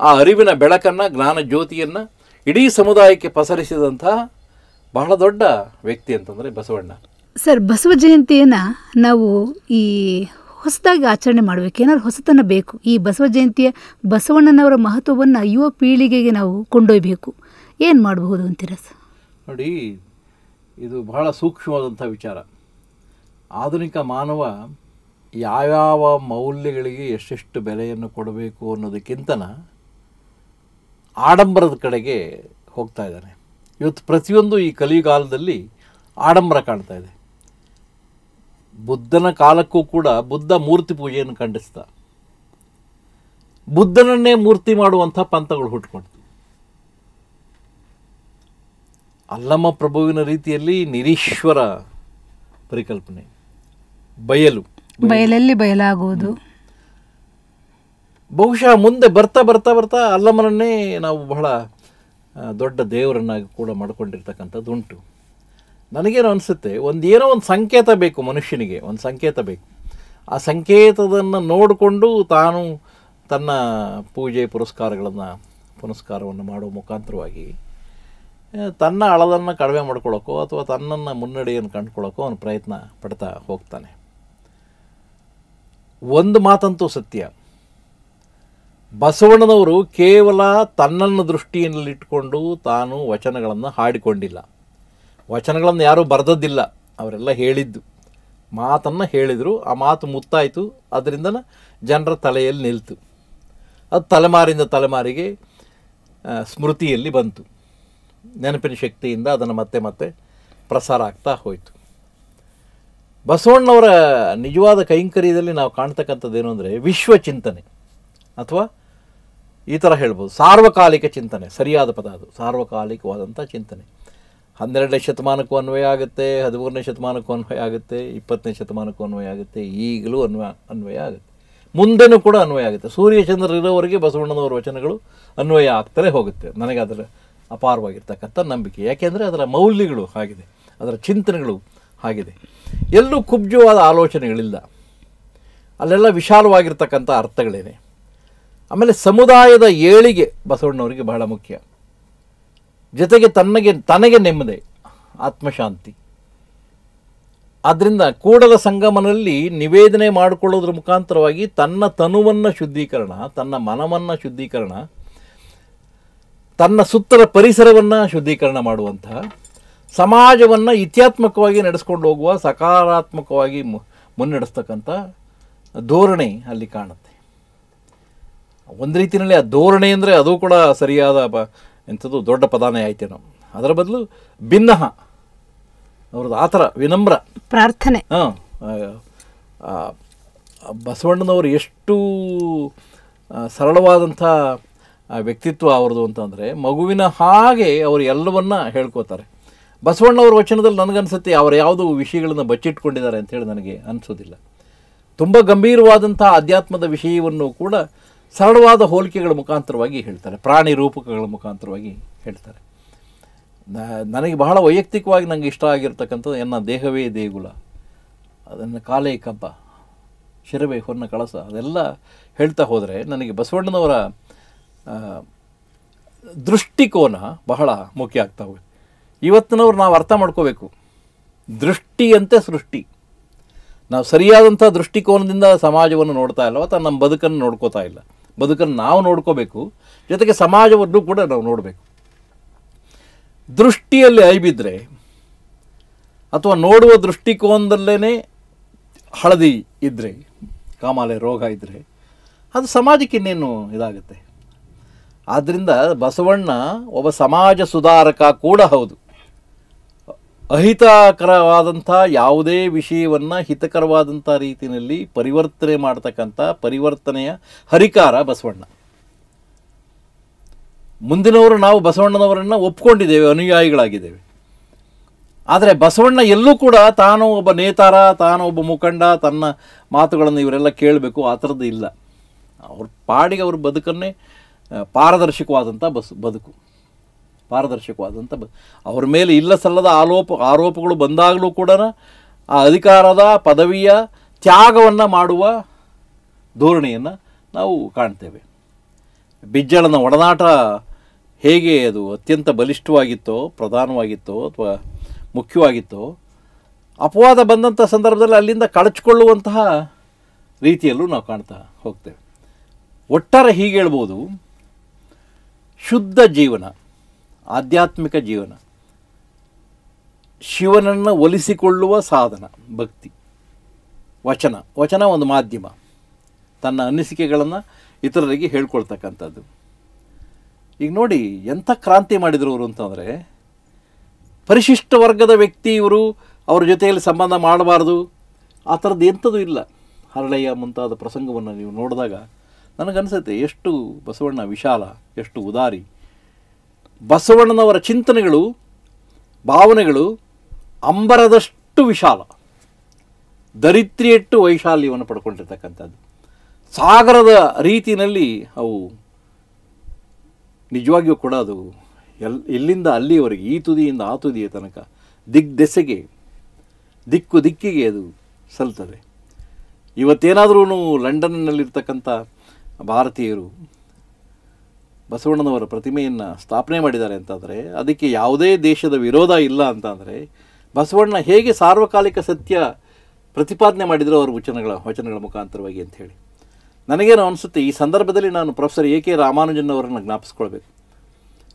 ಆ ಅರಿವಿನ ಬೆಳಕನ್ನು ಜ್ಞಾನ ಜ್ಯೋತಿಯನ್ನು ಇಡೀ ಸಮುದಾಯಕ್ಕೆ ಪಸರಿಸಿದಂಥ ಬಹಳ ದೊಡ್ಡ ವ್ಯಕ್ತಿ ಅಂತಂದರೆ ಬಸವಣ್ಣ ಸರ್ ಬಸವ ಜಯಂತಿಯನ್ನು ನಾವು ಈ ಹೊಸದಾಗಿ ಆಚರಣೆ ಮಾಡಬೇಕು ಏನಾದ್ರು ಹೊಸತನ ಬೇಕು ಈ ಬಸವ ಜಯಂತಿಯ ಬಸವಣ್ಣನವರ ಮಹತ್ವವನ್ನು ಯುವ ಪೀಳಿಗೆಗೆ ನಾವು ಕೊಂಡೊಯ್ಬೇಕು ಏನು ಮಾಡಬಹುದು ಅಂತೀರಾ ನೋಡಿ ಇದು ಬಹಳ ಸೂಕ್ಷ್ಮವಾದಂಥ ವಿಚಾರ ಆಧುನಿಕ ಮಾನವ ಯಾವ್ಯಾವ ಮೌಲ್ಯಗಳಿಗೆ ಎಷ್ಟೆಷ್ಟು ಬೆಲೆಯನ್ನು ಕೊಡಬೇಕು ಅನ್ನೋದಕ್ಕಿಂತನ ಆಡಂಬರದ ಕಡೆಗೆ ಹೋಗ್ತಾ ಇದ್ದಾನೆ ಇವತ್ತು ಪ್ರತಿಯೊಂದು ಈ ಕಲಿಯುಗಾಲದಲ್ಲಿ ಆಡಂಬರ ಕಾಣ್ತಾ ಇದೆ ಬುದ್ಧನ ಕಾಲಕ್ಕೂ ಕೂಡ ಬುದ್ಧ ಮೂರ್ತಿ ಪೂಜೆಯನ್ನು ಖಂಡಿಸ್ತ ಬುದ್ಧನನ್ನೇ ಮೂರ್ತಿ ಮಾಡುವಂಥ ಪಂಥಗಳು ಹುಟ್ಕೊಂಡು ಅಲ್ಲಮ್ಮ ಪ್ರಭುವಿನ ರೀತಿಯಲ್ಲಿ ನಿರೀಶ್ವರ ಪರಿಕಲ್ಪನೆ ಬಯಲು ಬಯಲಲ್ಲಿ ಬಯಲಾಗುವುದು ಬಹುಶಃ ಮುಂದೆ ಬರ್ತಾ ಬರ್ತಾ ಬರ್ತಾ ಅಲ್ಲಮ್ಮನನ್ನೇ ನಾವು ಬಹಳ ದೊಡ್ಡ ದೇವರನ್ನಾಗಿ ಕೂಡ ಮಾಡ್ಕೊಂಡಿರ್ತಕ್ಕಂಥದ್ದು ಉಂಟು ನನಗೇನು ಅನಿಸುತ್ತೆ ಒಂದು ಏನೋ ಒಂದು ಸಂಕೇತ ಬೇಕು ಮನುಷ್ಯನಿಗೆ ಒಂದು ಸಂಕೇತ ಬೇಕು ಆ ಸಂಕೇತದನ್ನು ನೋಡಿಕೊಂಡು ತಾನು ತನ್ನ ಪೂಜೆ ಪುರಸ್ಕಾರಗಳನ್ನು ಪುನಸ್ಕಾರವನ್ನು ಮಾಡುವ ಮುಖಾಂತರವಾಗಿ ತನ್ನ ಅಳದನ್ನು ಕಡಿಮೆ ಮಾಡ್ಕೊಳ್ಳೋಕ್ಕೋ ಅಥವಾ ತನ್ನನ್ನು ಮುನ್ನಡೆಯನ್ನು ಕಂಡುಕೊಳ್ಳೋಕ್ಕೋ ಅವನು ಪ್ರಯತ್ನ ಪಡ್ತಾ ಹೋಗ್ತಾನೆ ಒಂದು ಮಾತಂತೂ ಸತ್ಯ ಬಸವಣ್ಣನವರು ಕೇವಲ ತನ್ನನ್ನು ದೃಷ್ಟಿಯಲ್ಲಿಟ್ಟುಕೊಂಡು ತಾನು ವಚನಗಳನ್ನು ಹಾಡಿಕೊಂಡಿಲ್ಲ ವಚನಗಳನ್ನು ಯಾರೂ ಬರೆದದ್ದಿಲ್ಲ ಅವರೆಲ್ಲ ಹೇಳಿದ್ದು ಮಾತನ್ನು ಹೇಳಿದರು ಆ ಮಾತು ಮುತ್ತಾಯಿತು ಅದರಿಂದ ಜನರ ತಲೆಯಲ್ಲಿ ನಿಲ್ತು ಅದು ತಲೆಮಾರಿಂದ ತಲೆಮಾರಿಗೆ ಸ್ಮೃತಿಯಲ್ಲಿ ಬಂತು ನೆನಪಿನ ಶಕ್ತಿಯಿಂದ ಅದನ್ನು ಮತ್ತೆ ಮತ್ತೆ ಪ್ರಸಾರ ಆಗ್ತಾ ಹೋಯಿತು ಬಸವಣ್ಣವರ ನಿಜವಾದ ಕೈಂಕರ್ಯದಲ್ಲಿ ನಾವು ಕಾಣ್ತಕ್ಕಂಥದ್ದೇನು ಅಂದರೆ ವಿಶ್ವ ಚಿಂತನೆ ಅಥವಾ ಈ ಥರ ಹೇಳ್ಬೋದು ಸಾರ್ವಕಾಲಿಕ ಚಿಂತನೆ ಸರಿಯಾದ ಪದ ಅದು ಸಾರ್ವಕಾಲಿಕವಾದಂಥ ಚಿಂತನೆ ಹನ್ನೆರಡನೇ ಶತಮಾನಕ್ಕೂ ಅನ್ವಯ ಆಗುತ್ತೆ ಹದಿಮೂರನೇ ಶತಮಾನಕ್ಕೂ ಅನ್ವಯ ಆಗುತ್ತೆ ಇಪ್ಪತ್ತನೇ ಶತಮಾನಕ್ಕೂ ಅನ್ವಯ ಆಗುತ್ತೆ ಈಗಲೂ ಅನ್ವಯ ಅನ್ವಯ ಆಗುತ್ತೆ ಮುಂದೆನೂ ಕೂಡ ಅನ್ವಯ ಆಗುತ್ತೆ ಸೂರ್ಯಚಂದ್ರ ಇರೋವರೆಗೆ ಬಸವಣ್ಣನವರ ವಚನಗಳು ಅನ್ವಯ ಆಗ್ತಲೇ ಹೋಗುತ್ತೆ ನನಗೆ ಅದರ ಅಪಾರವಾಗಿರ್ತಕ್ಕಂಥ ನಂಬಿಕೆ ಯಾಕೆಂದರೆ ಅದರ ಮೌಲ್ಯಗಳು ಆಗಿದೆ ಅದರ ಚಿಂತನೆಗಳು ಆಗಿದೆ ಎಲ್ಲೂ ಕುಬ್ಜವಾದ ಆಲೋಚನೆಗಳಿಲ್ಲ ಅಲ್ಲೆಲ್ಲ ವಿಶಾಲವಾಗಿರ್ತಕ್ಕಂಥ ಅರ್ಥಗಳೇನೆ ಆಮೇಲೆ ಸಮುದಾಯದ ಏಳಿಗೆ ಬಸವಣ್ಣವರಿಗೆ ಬಹಳ ಮುಖ್ಯ ಜೊತೆಗೆ ತನ್ನಗೆ ತನಗೆ ನೆಮ್ಮದಿ ಆತ್ಮಶಾಂತಿ ಆದ್ದರಿಂದ ಕೂಡಲ ಸಂಗಮನಲ್ಲಿ ನಿವೇದನೆ ಮಾಡಿಕೊಳ್ಳೋದ್ರ ಮುಖಾಂತರವಾಗಿ ತನ್ನ ತನುವನ್ನು ಶುದ್ಧೀಕರಣ ತನ್ನ ಮನವನ್ನು ಶುದ್ಧೀಕರಣ ತನ್ನ ಸುತ್ತಲ ಪರಿಸರವನ್ನು ಶುದ್ಧೀಕರಣ ಮಾಡುವಂತಹ ಸಮಾಜವನ್ನು ಇತ್ಯಾತ್ಮಕವಾಗಿ ನಡೆಸ್ಕೊಂಡು ಹೋಗುವ ಸಕಾರಾತ್ಮಕವಾಗಿ ಮುನ್ನಡೆಸ್ತಕ್ಕಂಥ ಧೋರಣೆ ಅಲ್ಲಿ ಕಾಣುತ್ತೆ ಒಂದು ರೀತಿಯಲ್ಲಿ ಆ ಧೋರಣೆ ಅಂದರೆ ಅದು ಕೂಡ ಸರಿಯಾದ ಬ ಎಂಥದ್ದು ದೊಡ್ಡ ಪದಾನೇ ನಾವು ಅದರ ಬದಲು ಭಿನ್ನಹ ಅವ್ರದ್ದು ಆ ಥರ ವಿನಮ್ರ ಪ್ರಾರ್ಥನೆ ಹಾಂ ಬಸವಣ್ಣನವರು ಎಷ್ಟು ಸರಳವಾದಂಥ ಆ ವ್ಯಕ್ತಿತ್ವ ಅವ್ರದ್ದು ಅಂತಂದರೆ ಮಗುವಿನ ಹಾಗೆ ಅವರು ಎಲ್ಲವನ್ನ ಹೇಳ್ಕೋತಾರೆ ಬಸವಣ್ಣವ್ರ ವಚನದಲ್ಲಿ ನನಗನ್ಸುತ್ತೆ ಅವರು ಯಾವುದು ವಿಷಯಗಳನ್ನು ಬಚ್ಚಿಟ್ಕೊಂಡಿದ್ದಾರೆ ಅಂತೇಳಿ ನನಗೆ ಅನಿಸೋದಿಲ್ಲ ತುಂಬ ಗಂಭೀರವಾದಂಥ ಆಧ್ಯಾತ್ಮದ ವಿಷಯವನ್ನು ಕೂಡ ಸರಳವಾದ ಹೋಲಿಕೆಗಳ ಮುಖಾಂತರವಾಗಿ ಹೇಳ್ತಾರೆ ಪ್ರಾಣಿ ರೂಪಕಗಳ ಮುಖಾಂತರವಾಗಿ ಹೇಳ್ತಾರೆ ನನಗೆ ಬಹಳ ವೈಯಕ್ತಿಕವಾಗಿ ನನಗೆ ಇಷ್ಟ ಆಗಿರ್ತಕ್ಕಂಥದ್ದು ಎನ್ನ ದೇಹವೇ ದೇಗುಲ ಅದನ್ನು ಕಾಲೇ ಕಬ್ಬ ಶಿರವೆ ಹೊನ್ನ ಕಳಸ ಅದೆಲ್ಲ ಹೇಳ್ತಾ ಹೋದರೆ ನನಗೆ ಬಸವಣ್ಣನವರ ದೃಷ್ಟಿಕೋನ ಬಹಳ ಮುಖ್ಯ ಆಗ್ತಾ ಹೋಗುತ್ತೆ ಇವತ್ತಿನವ್ರು ನಾವು ಅರ್ಥ ಮಾಡ್ಕೋಬೇಕು ದೃಷ್ಟಿಯಂತೆ ಸೃಷ್ಟಿ ನಾವು ಸರಿಯಾದಂಥ ದೃಷ್ಟಿಕೋನದಿಂದ ಸಮಾಜವನ್ನು ನೋಡ್ತಾ ಇಲ್ಲ ಅಥವಾ ನಮ್ಮ ಬದುಕನ್ನು ನೋಡ್ಕೋತಾ ಇಲ್ಲ ಬದುಕನ್ನು ನಾವು ನೋಡ್ಕೋಬೇಕು ಜೊತೆಗೆ ಸಮಾಜವನ್ನು ಕೂಡ ನಾವು ನೋಡಬೇಕು ದೃಷ್ಟಿಯಲ್ಲಿ ಐಬಿದ್ರೆ ಅಥವಾ ನೋಡುವ ದೃಷ್ಟಿಕೋನದಲ್ಲೇ ಹಳದಿ ಇದ್ದರೆ ಕಾಮಾಲೆ ರೋಗ ಇದ್ದರೆ ಅದು ಸಮಾಜಕ್ಕೆ ಇನ್ನೇನು ಇದಾಗುತ್ತೆ ಆದ್ದರಿಂದ ಬಸವಣ್ಣ ಒಬ್ಬ ಸಮಾಜ ಸುಧಾರಕ ಕೂಡ ಹೌದು ಅಹಿತಕರವಾದಂಥ ಯಾವುದೇ ವಿಷಯವನ್ನು ಹಿತಕರವಾದಂಥ ರೀತಿಯಲ್ಲಿ ಪರಿವರ್ತನೆ ಮಾಡ್ತಕ್ಕಂಥ ಪರಿವರ್ತನೆಯ ಹರಿಕಾರ ಬಸವಣ್ಣ ಮುಂದಿನವರು ನಾವು ಬಸವಣ್ಣನವರನ್ನು ಒಪ್ಕೊಂಡಿದ್ದೇವೆ ಅನುಯಾಯಿಗಳಾಗಿದ್ದೇವೆ ಆದರೆ ಬಸವಣ್ಣ ಎಲ್ಲೂ ಕೂಡ ತಾನು ಒಬ್ಬ ನೇತಾರ ತಾನು ಒಬ್ಬ ಮುಖಂಡ ತನ್ನ ಮಾತುಗಳನ್ನು ಇವರೆಲ್ಲ ಕೇಳಬೇಕು ಆ ಥರದ್ದು ಇಲ್ಲ ಅವ್ರ ಪಾಡಿಗೆ ಅವ್ರ ಬದುಕನ್ನೇ ಪಾರದರ್ಶಕವಾದಂಥ ಬಸ್ ಬದುಕು ಪಾರದರ್ಶಕವಾದಂಥ ಬ ಅವ್ರ ಮೇಲೆ ಇಲ್ಲ ಸಲ್ಲದ ಆಲೋಪ ಆರೋಪಗಳು ಬಂದಾಗಲೂ ಕೂಡ ಆ ಅಧಿಕಾರದ ಪದವಿಯ ತ್ಯಾಗವನ್ನು ಮಾಡುವ ಧೋರಣೆಯನ್ನು ನಾವು ಕಾಣ್ತೇವೆ ಬಿಜ್ಜಳನ ಒಡನಾಟ ಹೇಗೆ ಅದು ಅತ್ಯಂತ ಬಲಿಷ್ಠವಾಗಿತ್ತೋ ಪ್ರಧಾನವಾಗಿತ್ತೋ ಅಥವಾ ಮುಖ್ಯವಾಗಿತ್ತೋ ಅಪವಾದ ಬಂದಂಥ ಸಂದರ್ಭದಲ್ಲಿ ಅಲ್ಲಿಂದ ಕಳಚಿಕೊಳ್ಳುವಂತಹ ರೀತಿಯಲ್ಲೂ ನಾವು ಕಾಣ್ತಾ ಹೋಗ್ತೇವೆ ಒಟ್ಟಾರೆ ಹೀಗೆ ಹೇಳ್ಬೋದು ಶುದ್ಧ ಜೀವನ ಆಧ್ಯಾತ್ಮಿಕ ಜೀವನ ಶಿವನನ್ನು ಒಲಿಸಿಕೊಳ್ಳುವ ಸಾಧನ ಭಕ್ತಿ ವಚನ ವಚನ ಒಂದು ಮಾಧ್ಯಮ ತನ್ನ ಅನಿಸಿಕೆಗಳನ್ನು ಇತರರಿಗೆ ಹೇಳ್ಕೊಳ್ತಕ್ಕಂಥದ್ದು ಈಗ ನೋಡಿ ಎಂಥ ಕ್ರಾಂತಿ ಮಾಡಿದರು ಅವರು ಅಂತಂದರೆ ಪರಿಶಿಷ್ಟ ವರ್ಗದ ವ್ಯಕ್ತಿ ಇವರು ಅವ್ರ ಜೊತೆಯಲ್ಲಿ ಸಂಬಂಧ ಮಾಡಬಾರ್ದು ಆ ಥರದ್ದು ಎಂಥದ್ದು ಇಲ್ಲ ಹರಳೆಯ ಮುಂತಾದ ಪ್ರಸಂಗವನ್ನು ನೀವು ನೋಡಿದಾಗ ನನಗನ್ಸುತ್ತೆ ಎಷ್ಟು ಬಸವಣ್ಣ ವಿಶಾಲ ಎಷ್ಟು ಉದಾರಿ ಬಸವಣ್ಣನವರ ಚಿಂತನೆಗಳು ಭಾವನೆಗಳು ಅಂಬರದಷ್ಟು ವಿಶಾಲ ದರಿತ್ರಿಯಟ್ಟು ವೈಶಾಲ್ಯವನ್ನು ಪಡ್ಕೊಂಡಿರ್ತಕ್ಕಂಥದ್ದು ಸಾಗರದ ರೀತಿಯಲ್ಲಿ ಅವು ನಿಜವಾಗಿಯೂ ಕೂಡ ಅದು ಎಲ್ ಇಲ್ಲಿಂದ ಅಲ್ಲಿಯವರೆಗೆ ಈ ತುದಿಯಿಂದ ಆ ತುದಿಯ ತನಕ ದಿಗ್ ದೆಸೆಗೆ ದಿಕ್ಕು ದಿಕ್ಕಿಗೆ ಅದು ಸಲ್ತದೆ ಇವತ್ತೇನಾದರೂ ಲಂಡನ್ನಲ್ಲಿರ್ತಕ್ಕಂಥ ಭಾರತೀಯರು ಬಸವಣ್ಣನವರ ಪ್ರತಿಮೆಯನ್ನು ಸ್ಥಾಪನೆ ಮಾಡಿದ್ದಾರೆ ಅಂತಂದರೆ ಅದಕ್ಕೆ ಯಾವುದೇ ದೇಶದ ವಿರೋಧ ಇಲ್ಲ ಅಂತಂದರೆ ಬಸವಣ್ಣ ಹೇಗೆ ಸಾರ್ವಕಾಲಿಕ ಸತ್ಯ ಪ್ರತಿಪಾದನೆ ಮಾಡಿದರು ಅವರ ವಚನಗಳ ವಚನಗಳ ಮುಖಾಂತರವಾಗಿ ಅಂಥೇಳಿ ನನಗೇನು ಅನಿಸುತ್ತೆ ಈ ಸಂದರ್ಭದಲ್ಲಿ ನಾನು ಪ್ರೊಫೆಸರ್ ಎ ಕೆ ರಾಮಾನುಜನ್ ಅವರನ್ನು ಜ್ಞಾಪಿಸ್ಕೊಳ್ಬೇಕು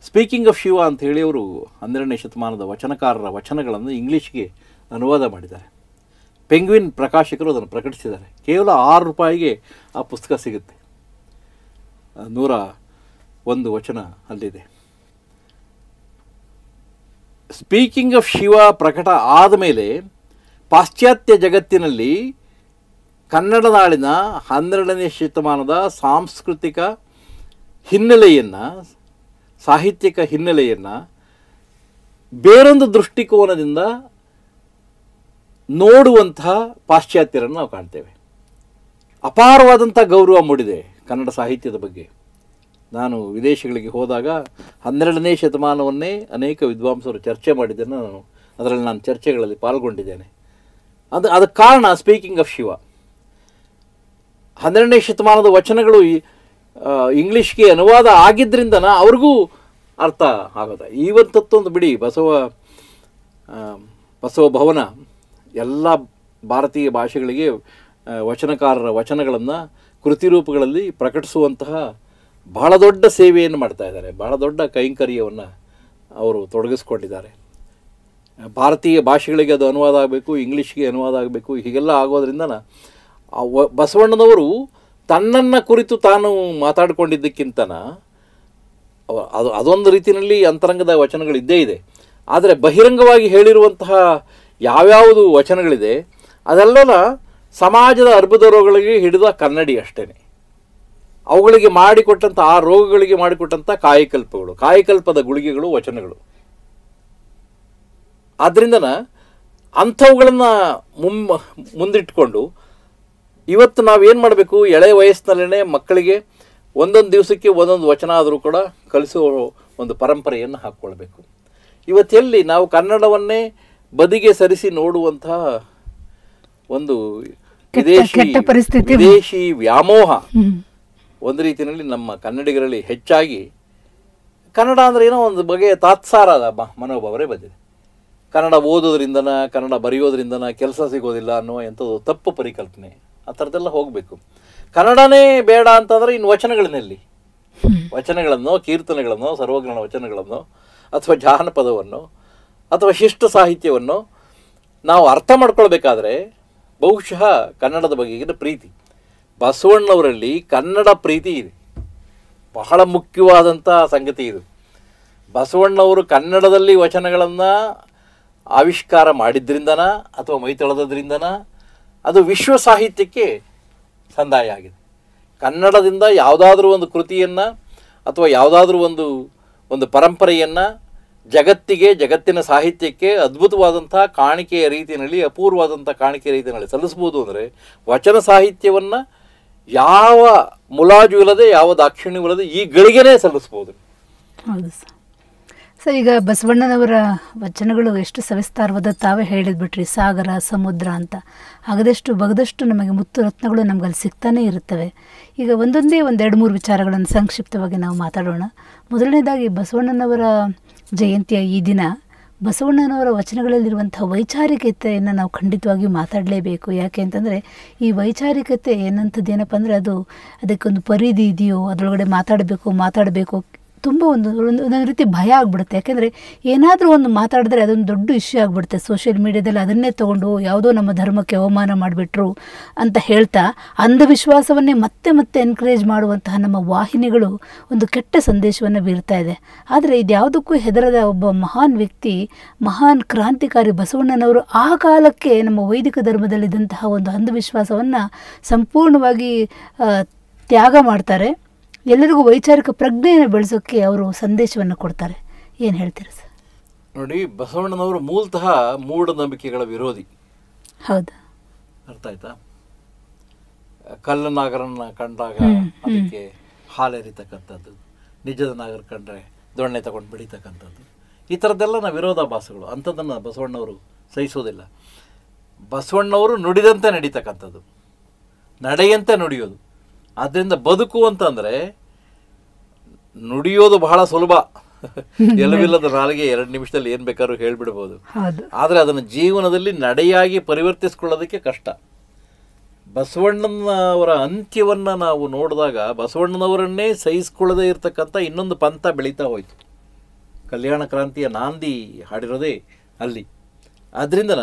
ಸ್ಪೀಕಿಂಗ್ ಆಫ್ ಶಿವ ಅಂಥೇಳಿ ಅವರು ಹನ್ನೆರಡನೇ ಶತಮಾನದ ವಚನಕಾರರ ವಚನಗಳನ್ನು ಇಂಗ್ಲೀಷ್ಗೆ ಅನುವಾದ ಮಾಡಿದ್ದಾರೆ ಪೆಂಗ್ವಿನ್ ಪ್ರಕಾಶಕರು ಅದನ್ನು ಪ್ರಕಟಿಸಿದ್ದಾರೆ ಕೇವಲ ಆರು ರೂಪಾಯಿಗೆ ಆ ಪುಸ್ತಕ ಸಿಗುತ್ತೆ ನೂರ ಒಂದು ವಚನ ಅಲ್ಲಿದೆ ಸ್ಪೀಕಿಂಗ್ ಆಫ್ ಶಿವ ಪ್ರಕಟ ಆದ ಮೇಲೆ ಪಾಶ್ಚಾತ್ಯ ಜಗತ್ತಿನಲ್ಲಿ ಕನ್ನಡ ನಾಡಿನ ಹನ್ನೆರಡನೇ ಶತಮಾನದ ಸಾಂಸ್ಕೃತಿಕ ಹಿನ್ನೆಲೆಯನ್ನು ಸಾಹಿತ್ಯಿಕ ಹಿನ್ನೆಲೆಯನ್ನು ಬೇರೊಂದು ದೃಷ್ಟಿಕೋನದಿಂದ ನೋಡುವಂತಹ ಪಾಶ್ಚಾತ್ಯರನ್ನು ನಾವು ಕಾಣ್ತೇವೆ ಅಪಾರವಾದಂಥ ಗೌರವ ಮೂಡಿದೆ ಕನ್ನಡ ಸಾಹಿತ್ಯದ ಬಗ್ಗೆ ನಾನು ವಿದೇಶಗಳಿಗೆ ಹೋದಾಗ ಹನ್ನೆರಡನೇ ಶತಮಾನವನ್ನೇ ಅನೇಕ ವಿದ್ವಾಂಸರು ಚರ್ಚೆ ಮಾಡಿದ್ದನ್ನು ನಾನು ಅದರಲ್ಲಿ ನಾನು ಚರ್ಚೆಗಳಲ್ಲಿ ಪಾಲ್ಗೊಂಡಿದ್ದೇನೆ ಅದು ಅದಕ್ಕೆ ಕಾರಣ ಸ್ಪೀಕಿಂಗ್ ಆಫ್ ಶಿವ ಹನ್ನೆರಡನೇ ಶತಮಾನದ ವಚನಗಳು ಇಂಗ್ಲೀಷ್ಗೆ ಅನುವಾದ ಆಗಿದ್ದರಿಂದ ಅವ್ರಿಗೂ ಅರ್ಥ ಆಗೋದ ಈವಂತತ್ತೊಂದು ಬಿಡಿ ಬಸವ ಬಸವ ಭವನ ಎಲ್ಲ ಭಾರತೀಯ ಭಾಷೆಗಳಿಗೆ ವಚನಕಾರರ ವಚನಗಳನ್ನು ಕೃತಿ ರೂಪಗಳಲ್ಲಿ ಪ್ರಕಟಿಸುವಂತಹ ಬಹಳ ದೊಡ್ಡ ಸೇವೆಯನ್ನು ಮಾಡ್ತಾ ಇದ್ದಾರೆ ಬಹಳ ದೊಡ್ಡ ಕೈಂಕರ್ಯವನ್ನು ಅವರು ತೊಡಗಿಸ್ಕೊಂಡಿದ್ದಾರೆ ಭಾರತೀಯ ಭಾಷೆಗಳಿಗೆ ಅದು ಅನುವಾದ ಆಗಬೇಕು ಇಂಗ್ಲೀಷ್ಗೆ ಅನುವಾದ ಆಗಬೇಕು ಹೀಗೆಲ್ಲ ಆಗೋದ್ರಿಂದ ಬಸವಣ್ಣನವರು ತನ್ನನ್ನು ಕುರಿತು ತಾನು ಮಾತಾಡಿಕೊಂಡಿದ್ದಕ್ಕಿಂತ ಅದು ಅದೊಂದು ರೀತಿಯಲ್ಲಿ ಅಂತರಂಗದ ವಚನಗಳಿದ್ದೇ ಇದೆ ಆದರೆ ಬಹಿರಂಗವಾಗಿ ಹೇಳಿರುವಂತಹ ಯಾವ್ಯಾವುದು ವಚನಗಳಿದೆ ಅದೆಲ್ಲನ ಸಮಾಜದ ಅರ್ಬುದ ರೋಗಗಳಿಗೆ ಹಿಡಿದ ಕನ್ನಡಿ ಅಷ್ಟೇ ಅವುಗಳಿಗೆ ಮಾಡಿಕೊಟ್ಟಂಥ ಆ ರೋಗಗಳಿಗೆ ಮಾಡಿಕೊಟ್ಟಂಥ ಕಾಯಕಲ್ಪಗಳು ಕಾಯಕಲ್ಪದ ಗುಳಿಗೆಗಳು ವಚನಗಳು ಆದ್ದರಿಂದ ಅಂಥವುಗಳನ್ನು ಮುಂ ಮುಂದಿಟ್ಕೊಂಡು ಇವತ್ತು ನಾವೇನು ಮಾಡಬೇಕು ಎಳೆ ವಯಸ್ಸಿನಲ್ಲೇ ಮಕ್ಕಳಿಗೆ ಒಂದೊಂದು ದಿವಸಕ್ಕೆ ಒಂದೊಂದು ವಚನ ಆದರೂ ಕೂಡ ಕಲಿಸೋ ಒಂದು ಪರಂಪರೆಯನ್ನು ಹಾಕ್ಕೊಳ್ಬೇಕು ಇವತ್ತೆಲ್ಲಿ ನಾವು ಕನ್ನಡವನ್ನೇ ಬದಿಗೆ ಸರಿಸಿ ನೋಡುವಂತಹ ಒಂದು ವಿದೇಶಿ ವಿದೇಶಿ ವ್ಯಾಮೋಹ ಒಂದು ರೀತಿಯಲ್ಲಿ ನಮ್ಮ ಕನ್ನಡಿಗರಲ್ಲಿ ಹೆಚ್ಚಾಗಿ ಕನ್ನಡ ಅಂದರೆ ಏನೋ ಒಂದು ಬಗೆಯ ತಾತ್ಸಾರದ ಮನೋಭಾವರೇ ಬಂದಿದೆ ಕನ್ನಡ ಓದೋದ್ರಿಂದನ ಕನ್ನಡ ಬರೆಯೋದ್ರಿಂದನ ಕೆಲಸ ಸಿಗೋದಿಲ್ಲ ಅನ್ನೋ ಎಂಥದ್ದು ತಪ್ಪು ಪರಿಕಲ್ಪನೆ ಆ ಥರದ್ದೆಲ್ಲ ಹೋಗಬೇಕು ಕನ್ನಡನೇ ಬೇಡ ಅಂತಂದರೆ ಇನ್ನು ವಚನಗಳನ್ನೆಲ್ಲಿ ವಚನಗಳನ್ನು ಕೀರ್ತನೆಗಳನ್ನು ಸರ್ವಜ್ಞಾನ ವಚನಗಳನ್ನು ಅಥವಾ ಜಾನಪದವನ್ನು ಅಥವಾ ಶಿಷ್ಟ ಸಾಹಿತ್ಯವನ್ನು ನಾವು ಅರ್ಥ ಮಾಡ್ಕೊಳ್ಬೇಕಾದ್ರೆ ಬಹುಶಃ ಕನ್ನಡದ ಬಗೆಗಿನ ಪ್ರೀತಿ ಬಸವಣ್ಣವರಲ್ಲಿ ಕನ್ನಡ ಪ್ರೀತಿ ಇದೆ ಬಹಳ ಮುಖ್ಯವಾದಂಥ ಸಂಗತಿ ಇದು ಬಸವಣ್ಣವರು ಕನ್ನಡದಲ್ಲಿ ವಚನಗಳನ್ನು ಆವಿಷ್ಕಾರ ಮಾಡಿದ್ರಿಂದನ ಅಥವಾ ಮೈತೊಳೆದ್ರಿಂದನ ಅದು ವಿಶ್ವ ಸಾಹಿತ್ಯಕ್ಕೆ ಸಂದಾಯ ಆಗಿದೆ ಕನ್ನಡದಿಂದ ಯಾವುದಾದ್ರೂ ಒಂದು ಕೃತಿಯನ್ನು ಅಥವಾ ಯಾವುದಾದ್ರೂ ಒಂದು ಒಂದು ಪರಂಪರೆಯನ್ನು ಜಗತ್ತಿಗೆ ಜಗತ್ತಿನ ಸಾಹಿತ್ಯಕ್ಕೆ ಅದ್ಭುತವಾದಂಥ ಕಾಣಿಕೆಯ ರೀತಿಯಲ್ಲಿ ಅಪೂರ್ವವಾದಂಥ ಕಾಣಿಕೆಯ ರೀತಿಯಲ್ಲಿ ಸಲ್ಲಿಸ್ಬೋದು ಅಂದರೆ ವಚನ ಸಾಹಿತ್ಯವನ್ನು ಯಾವ ಮುಲಾಜು ಇಲ್ಲದೆ ಯಾವ ಇಲ್ಲದೆ ಈ ಗಳಿಗೆನೇ ಸಲ್ಲಿಸ್ಬೋದು ಹೌದು ಸರ್ ಸರ್ ಈಗ ಬಸವಣ್ಣನವರ ವಚನಗಳು ಎಷ್ಟು ಸವಿಸ್ತಾರವಾದ ತಾವೇ ಹೇಳಿದ್ಬಿಟ್ರಿ ಸಾಗರ ಸಮುದ್ರ ಅಂತ ಆಗದಷ್ಟು ಬಗದಷ್ಟು ನಮಗೆ ಮುತ್ತು ರತ್ನಗಳು ನಮಗಲ್ಲಿ ಸಿಗ್ತಾನೇ ಇರುತ್ತವೆ ಈಗ ಒಂದೊಂದೇ ಒಂದೆರಡು ಮೂರು ವಿಚಾರಗಳನ್ನು ಸಂಕ್ಷಿಪ್ತವಾಗಿ ನಾವು ಮಾತಾಡೋಣ ಮೊದಲನೇದಾಗಿ ಬಸವಣ್ಣನವರ ಜಯಂತಿಯ ಈ ದಿನ ಬಸವಣ್ಣನವರ ವಚನಗಳಲ್ಲಿರುವಂಥ ವೈಚಾರಿಕತೆಯನ್ನು ನಾವು ಖಂಡಿತವಾಗಿ ಮಾತಾಡಲೇಬೇಕು ಯಾಕೆ ಅಂತಂದರೆ ಈ ವೈಚಾರಿಕತೆ ಏನಂಥದ್ದು ಏನಪ್ಪ ಅಂದರೆ ಅದು ಅದಕ್ಕೊಂದು ಪರಿಧಿ ಇದೆಯೋ ಅದರೊಳಗಡೆ ಮಾತಾಡಬೇಕು ಮಾತಾಡಬೇಕು ತುಂಬ ಒಂದು ಒಂದೊಂದು ರೀತಿ ಭಯ ಆಗ್ಬಿಡುತ್ತೆ ಯಾಕೆಂದರೆ ಏನಾದರೂ ಒಂದು ಮಾತಾಡಿದ್ರೆ ಅದೊಂದು ದೊಡ್ಡ ಇಶ್ಯೂ ಆಗಿಬಿಡುತ್ತೆ ಸೋಷಿಯಲ್ ಮೀಡ್ಯಾದಲ್ಲಿ ಅದನ್ನೇ ತೊಗೊಂಡು ಯಾವುದೋ ನಮ್ಮ ಧರ್ಮಕ್ಕೆ ಅವಮಾನ ಮಾಡಿಬಿಟ್ರು ಅಂತ ಹೇಳ್ತಾ ಅಂಧವಿಶ್ವಾಸವನ್ನೇ ಮತ್ತೆ ಮತ್ತೆ ಎನ್ಕರೇಜ್ ಮಾಡುವಂತಹ ನಮ್ಮ ವಾಹಿನಿಗಳು ಒಂದು ಕೆಟ್ಟ ಸಂದೇಶವನ್ನು ಬೀರ್ತಾ ಇದೆ ಆದರೆ ಇದ್ಯಾವುದಕ್ಕೂ ಹೆದರದ ಒಬ್ಬ ಮಹಾನ್ ವ್ಯಕ್ತಿ ಮಹಾನ್ ಕ್ರಾಂತಿಕಾರಿ ಬಸವಣ್ಣನವರು ಆ ಕಾಲಕ್ಕೆ ನಮ್ಮ ವೈದಿಕ ಧರ್ಮದಲ್ಲಿದ್ದಂತಹ ಒಂದು ಅಂಧವಿಶ್ವಾಸವನ್ನು ಸಂಪೂರ್ಣವಾಗಿ ತ್ಯಾಗ ಮಾಡ್ತಾರೆ ಎಲ್ಲರಿಗೂ ವೈಚಾರಿಕ ಪ್ರಜ್ಞೆಯನ್ನು ಬೆಳೆಸೋಕ್ಕೆ ಅವರು ಸಂದೇಶವನ್ನು ಕೊಡ್ತಾರೆ ಏನು ಹೇಳ್ತೀರಾ ಸರ್ ನೋಡಿ ಬಸವಣ್ಣನವರು ಮೂಲತಃ ಮೂಢನಂಬಿಕೆಗಳ ವಿರೋಧಿ ಹೌದು ಅರ್ಥ ಆಯ್ತಾ ಕಲ್ಲ ಕಂಡಾಗ ಅದಕ್ಕೆ ಹಾಲೆರಿತಕ್ಕಂಥದ್ದು ನಿಜದ ನಾಗರ ಕಂಡ್ರೆ ದೊಣ್ಣೆ ತಗೊಂಡು ಬಿಡಿತಕ್ಕಂಥದ್ದು ಈ ಥರದ್ದೆಲ್ಲ ನಾವು ವಿರೋಧಾಭಾಸಗಳು ಅಂಥದ್ದನ್ನು ಬಸವಣ್ಣವರು ಸಹಿಸೋದಿಲ್ಲ ಬಸವಣ್ಣವರು ನುಡಿದಂತೆ ನಡೀತಕ್ಕಂಥದ್ದು ನಡೆಯಂತೆ ನುಡಿಯೋದು ಆದ್ದರಿಂದ ಬದುಕು ಅಂತಂದರೆ ನುಡಿಯೋದು ಬಹಳ ಸುಲಭ ಎಲ್ಲವಿಲ್ಲದ ನಾಲಿಗೆ ಎರಡು ನಿಮಿಷದಲ್ಲಿ ಏನು ಬೇಕಾದ್ರೂ ಹೇಳಿಬಿಡ್ಬೋದು ಆದರೆ ಅದನ್ನು ಜೀವನದಲ್ಲಿ ನಡೆಯಾಗಿ ಪರಿವರ್ತಿಸ್ಕೊಳ್ಳೋದಕ್ಕೆ ಕಷ್ಟ ಬಸವಣ್ಣನವರ ಅಂತ್ಯವನ್ನು ನಾವು ನೋಡಿದಾಗ ಬಸವಣ್ಣನವರನ್ನೇ ಸಹಿಸ್ಕೊಳ್ಳದೇ ಇರತಕ್ಕಂಥ ಇನ್ನೊಂದು ಪಂಥ ಬೆಳೀತಾ ಹೋಯಿತು ಕಲ್ಯಾಣ ಕ್ರಾಂತಿಯ ನಾಂದಿ ಹಾಡಿರೋದೇ ಅಲ್ಲಿ ಆದ್ದರಿಂದ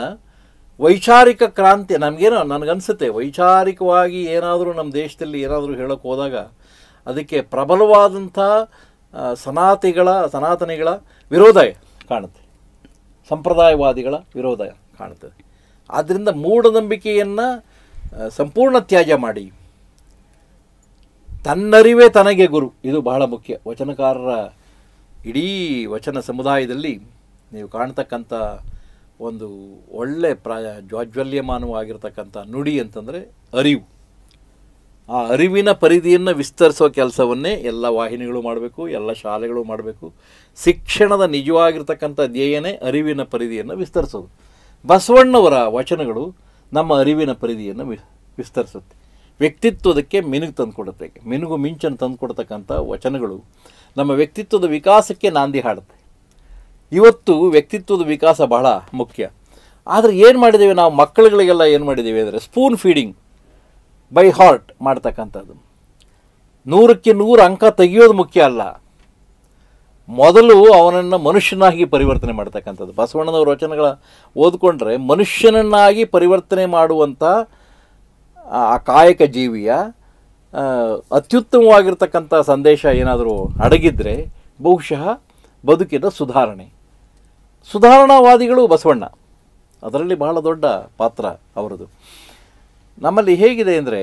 ವೈಚಾರಿಕ ಕ್ರಾಂತಿ ನಮಗೇನೋ ನನಗನ್ಸುತ್ತೆ ವೈಚಾರಿಕವಾಗಿ ಏನಾದರೂ ನಮ್ಮ ದೇಶದಲ್ಲಿ ಏನಾದರೂ ಹೇಳೋಕ್ಕೆ ಹೋದಾಗ ಅದಕ್ಕೆ ಪ್ರಬಲವಾದಂಥ ಸನಾತಿಗಳ ಸನಾತನಿಗಳ ವಿರೋಧ ಕಾಣುತ್ತೆ ಸಂಪ್ರದಾಯವಾದಿಗಳ ವಿರೋಧ ಕಾಣುತ್ತದೆ ಆದ್ದರಿಂದ ಮೂಢನಂಬಿಕೆಯನ್ನು ಸಂಪೂರ್ಣ ತ್ಯಾಜ್ಯ ಮಾಡಿ ತನ್ನರಿವೇ ತನಗೆ ಗುರು ಇದು ಬಹಳ ಮುಖ್ಯ ವಚನಕಾರರ ಇಡೀ ವಚನ ಸಮುದಾಯದಲ್ಲಿ ನೀವು ಕಾಣ್ತಕ್ಕಂಥ ಒಂದು ಒಳ್ಳೆ ಪ್ರಾಯ ಜ್ವಾಜ್ವಲ್ಯಮಾನವಾಗಿರ್ತಕ್ಕಂಥ ನುಡಿ ಅಂತಂದರೆ ಅರಿವು ಆ ಅರಿವಿನ ಪರಿಧಿಯನ್ನು ವಿಸ್ತರಿಸೋ ಕೆಲಸವನ್ನೇ ಎಲ್ಲ ವಾಹಿನಿಗಳು ಮಾಡಬೇಕು ಎಲ್ಲ ಶಾಲೆಗಳು ಮಾಡಬೇಕು ಶಿಕ್ಷಣದ ನಿಜವಾಗಿರ್ತಕ್ಕಂಥ ಧ್ಯೇಯನೇ ಅರಿವಿನ ಪರಿಧಿಯನ್ನು ವಿಸ್ತರಿಸೋದು ಬಸವಣ್ಣವರ ವಚನಗಳು ನಮ್ಮ ಅರಿವಿನ ಪರಿಧಿಯನ್ನು ವಿಸ್ತರಿಸುತ್ತೆ ವ್ಯಕ್ತಿತ್ವದಕ್ಕೆ ಮಿನುಗು ತಂದು ಕೊಡುತ್ತೆ ಮಿನುಗು ಮಿಂಚನ್ನು ತಂದು ಕೊಡ್ತಕ್ಕಂಥ ವಚನಗಳು ನಮ್ಮ ವ್ಯಕ್ತಿತ್ವದ ವಿಕಾಸಕ್ಕೆ ನಾಂದಿ ಹಾಡುತ್ತೆ ಇವತ್ತು ವ್ಯಕ್ತಿತ್ವದ ವಿಕಾಸ ಬಹಳ ಮುಖ್ಯ ಆದರೆ ಏನು ಮಾಡಿದ್ದೇವೆ ನಾವು ಮಕ್ಕಳುಗಳಿಗೆಲ್ಲ ಏನು ಮಾಡಿದ್ದೀವಿ ಅಂದರೆ ಸ್ಪೂನ್ ಫೀಡಿಂಗ್ ಬೈ ಹಾರ್ಟ್ ಮಾಡ್ತಕ್ಕಂಥದ್ದು ನೂರಕ್ಕೆ ನೂರು ಅಂಕ ತೆಗೆಯೋದು ಮುಖ್ಯ ಅಲ್ಲ ಮೊದಲು ಅವನನ್ನು ಮನುಷ್ಯನಾಗಿ ಪರಿವರ್ತನೆ ಮಾಡ್ತಕ್ಕಂಥದ್ದು ಬಸವಣ್ಣನವ್ರ ವಚನಗಳ ಓದ್ಕೊಂಡ್ರೆ ಮನುಷ್ಯನನ್ನಾಗಿ ಪರಿವರ್ತನೆ ಮಾಡುವಂಥ ಆ ಕಾಯಕ ಜೀವಿಯ ಅತ್ಯುತ್ತಮವಾಗಿರ್ತಕ್ಕಂಥ ಸಂದೇಶ ಏನಾದರೂ ಅಡಗಿದ್ರೆ ಬಹುಶಃ ಬದುಕಿನ ಸುಧಾರಣೆ ಸುಧಾರಣಾವಾದಿಗಳು ಬಸವಣ್ಣ ಅದರಲ್ಲಿ ಬಹಳ ದೊಡ್ಡ ಪಾತ್ರ ಅವರದು ನಮ್ಮಲ್ಲಿ ಹೇಗಿದೆ ಅಂದರೆ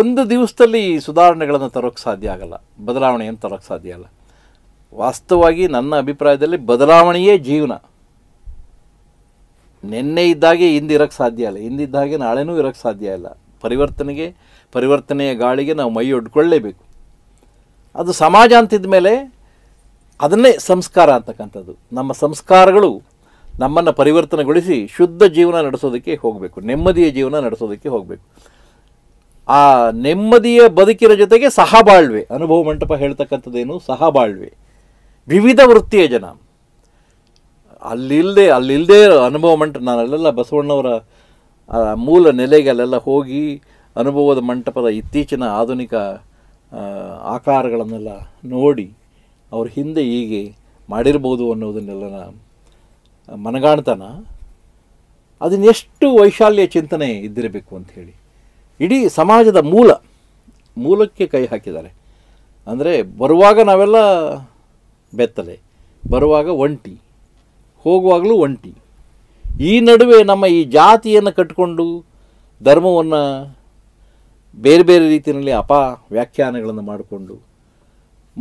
ಒಂದು ದಿವಸದಲ್ಲಿ ಸುಧಾರಣೆಗಳನ್ನು ತರೋಕ್ಕೆ ಸಾಧ್ಯ ಆಗಲ್ಲ ಬದಲಾವಣೆಯನ್ನು ತರೋಕ್ಕೆ ಸಾಧ್ಯ ಅಲ್ಲ ವಾಸ್ತವವಾಗಿ ನನ್ನ ಅಭಿಪ್ರಾಯದಲ್ಲಿ ಬದಲಾವಣೆಯೇ ಜೀವನ ನಿನ್ನೆ ಇದ್ದಾಗೆ ಹಿಂದಿರೋಕ್ಕೆ ಸಾಧ್ಯ ಇಲ್ಲ ಹಿಂದಿದ್ದಾಗೆ ಹಾಗೆ ನಾಳೆನೂ ಇರೋಕ್ಕೆ ಸಾಧ್ಯ ಇಲ್ಲ ಪರಿವರ್ತನೆಗೆ ಪರಿವರ್ತನೆಯ ಗಾಳಿಗೆ ನಾವು ಮೈ ಒಡ್ಕೊಳ್ಳೇಬೇಕು ಅದು ಸಮಾಜ ಅಂತಿದ್ದ ಮೇಲೆ ಅದನ್ನೇ ಸಂಸ್ಕಾರ ಅಂತಕ್ಕಂಥದ್ದು ನಮ್ಮ ಸಂಸ್ಕಾರಗಳು ನಮ್ಮನ್ನು ಪರಿವರ್ತನೆಗೊಳಿಸಿ ಶುದ್ಧ ಜೀವನ ನಡೆಸೋದಕ್ಕೆ ಹೋಗಬೇಕು ನೆಮ್ಮದಿಯ ಜೀವನ ನಡೆಸೋದಕ್ಕೆ ಹೋಗಬೇಕು ಆ ನೆಮ್ಮದಿಯ ಬದುಕಿನ ಜೊತೆಗೆ ಸಹಬಾಳ್ವೆ ಅನುಭವ ಮಂಟಪ ಹೇಳ್ತಕ್ಕಂಥದ್ದೇನು ಸಹಬಾಳ್ವೆ ವಿವಿಧ ವೃತ್ತಿಯ ಜನ ಅಲ್ಲಿಲ್ಲದೆ ಅಲ್ಲಿಲ್ಲದೆ ಅನುಭವ ಮಂಟಪ ನಾನು ಅಲ್ಲೆಲ್ಲ ಬಸವಣ್ಣವರ ಮೂಲ ನೆಲೆಗೆ ಅಲ್ಲೆಲ್ಲ ಹೋಗಿ ಅನುಭವದ ಮಂಟಪದ ಇತ್ತೀಚಿನ ಆಧುನಿಕ ಆಕಾರಗಳನ್ನೆಲ್ಲ ನೋಡಿ ಅವ್ರ ಹಿಂದೆ ಹೀಗೆ ಮಾಡಿರ್ಬೋದು ಅನ್ನೋದನ್ನೆಲ್ಲ ಮನಗಾಣ್ತಾನ ಅದನ್ನೆಷ್ಟು ವೈಶಾಲ್ಯ ಚಿಂತನೆ ಇದ್ದಿರಬೇಕು ಅಂಥೇಳಿ ಇಡೀ ಸಮಾಜದ ಮೂಲ ಮೂಲಕ್ಕೆ ಕೈ ಹಾಕಿದ್ದಾರೆ ಅಂದರೆ ಬರುವಾಗ ನಾವೆಲ್ಲ ಬೆತ್ತಲೆ ಬರುವಾಗ ಒಂಟಿ ಹೋಗುವಾಗಲೂ ಒಂಟಿ ಈ ನಡುವೆ ನಮ್ಮ ಈ ಜಾತಿಯನ್ನು ಕಟ್ಟಿಕೊಂಡು ಧರ್ಮವನ್ನು ಬೇರೆ ಬೇರೆ ರೀತಿಯಲ್ಲಿ ಅಪ ವ್ಯಾಖ್ಯಾನಗಳನ್ನು ಮಾಡಿಕೊಂಡು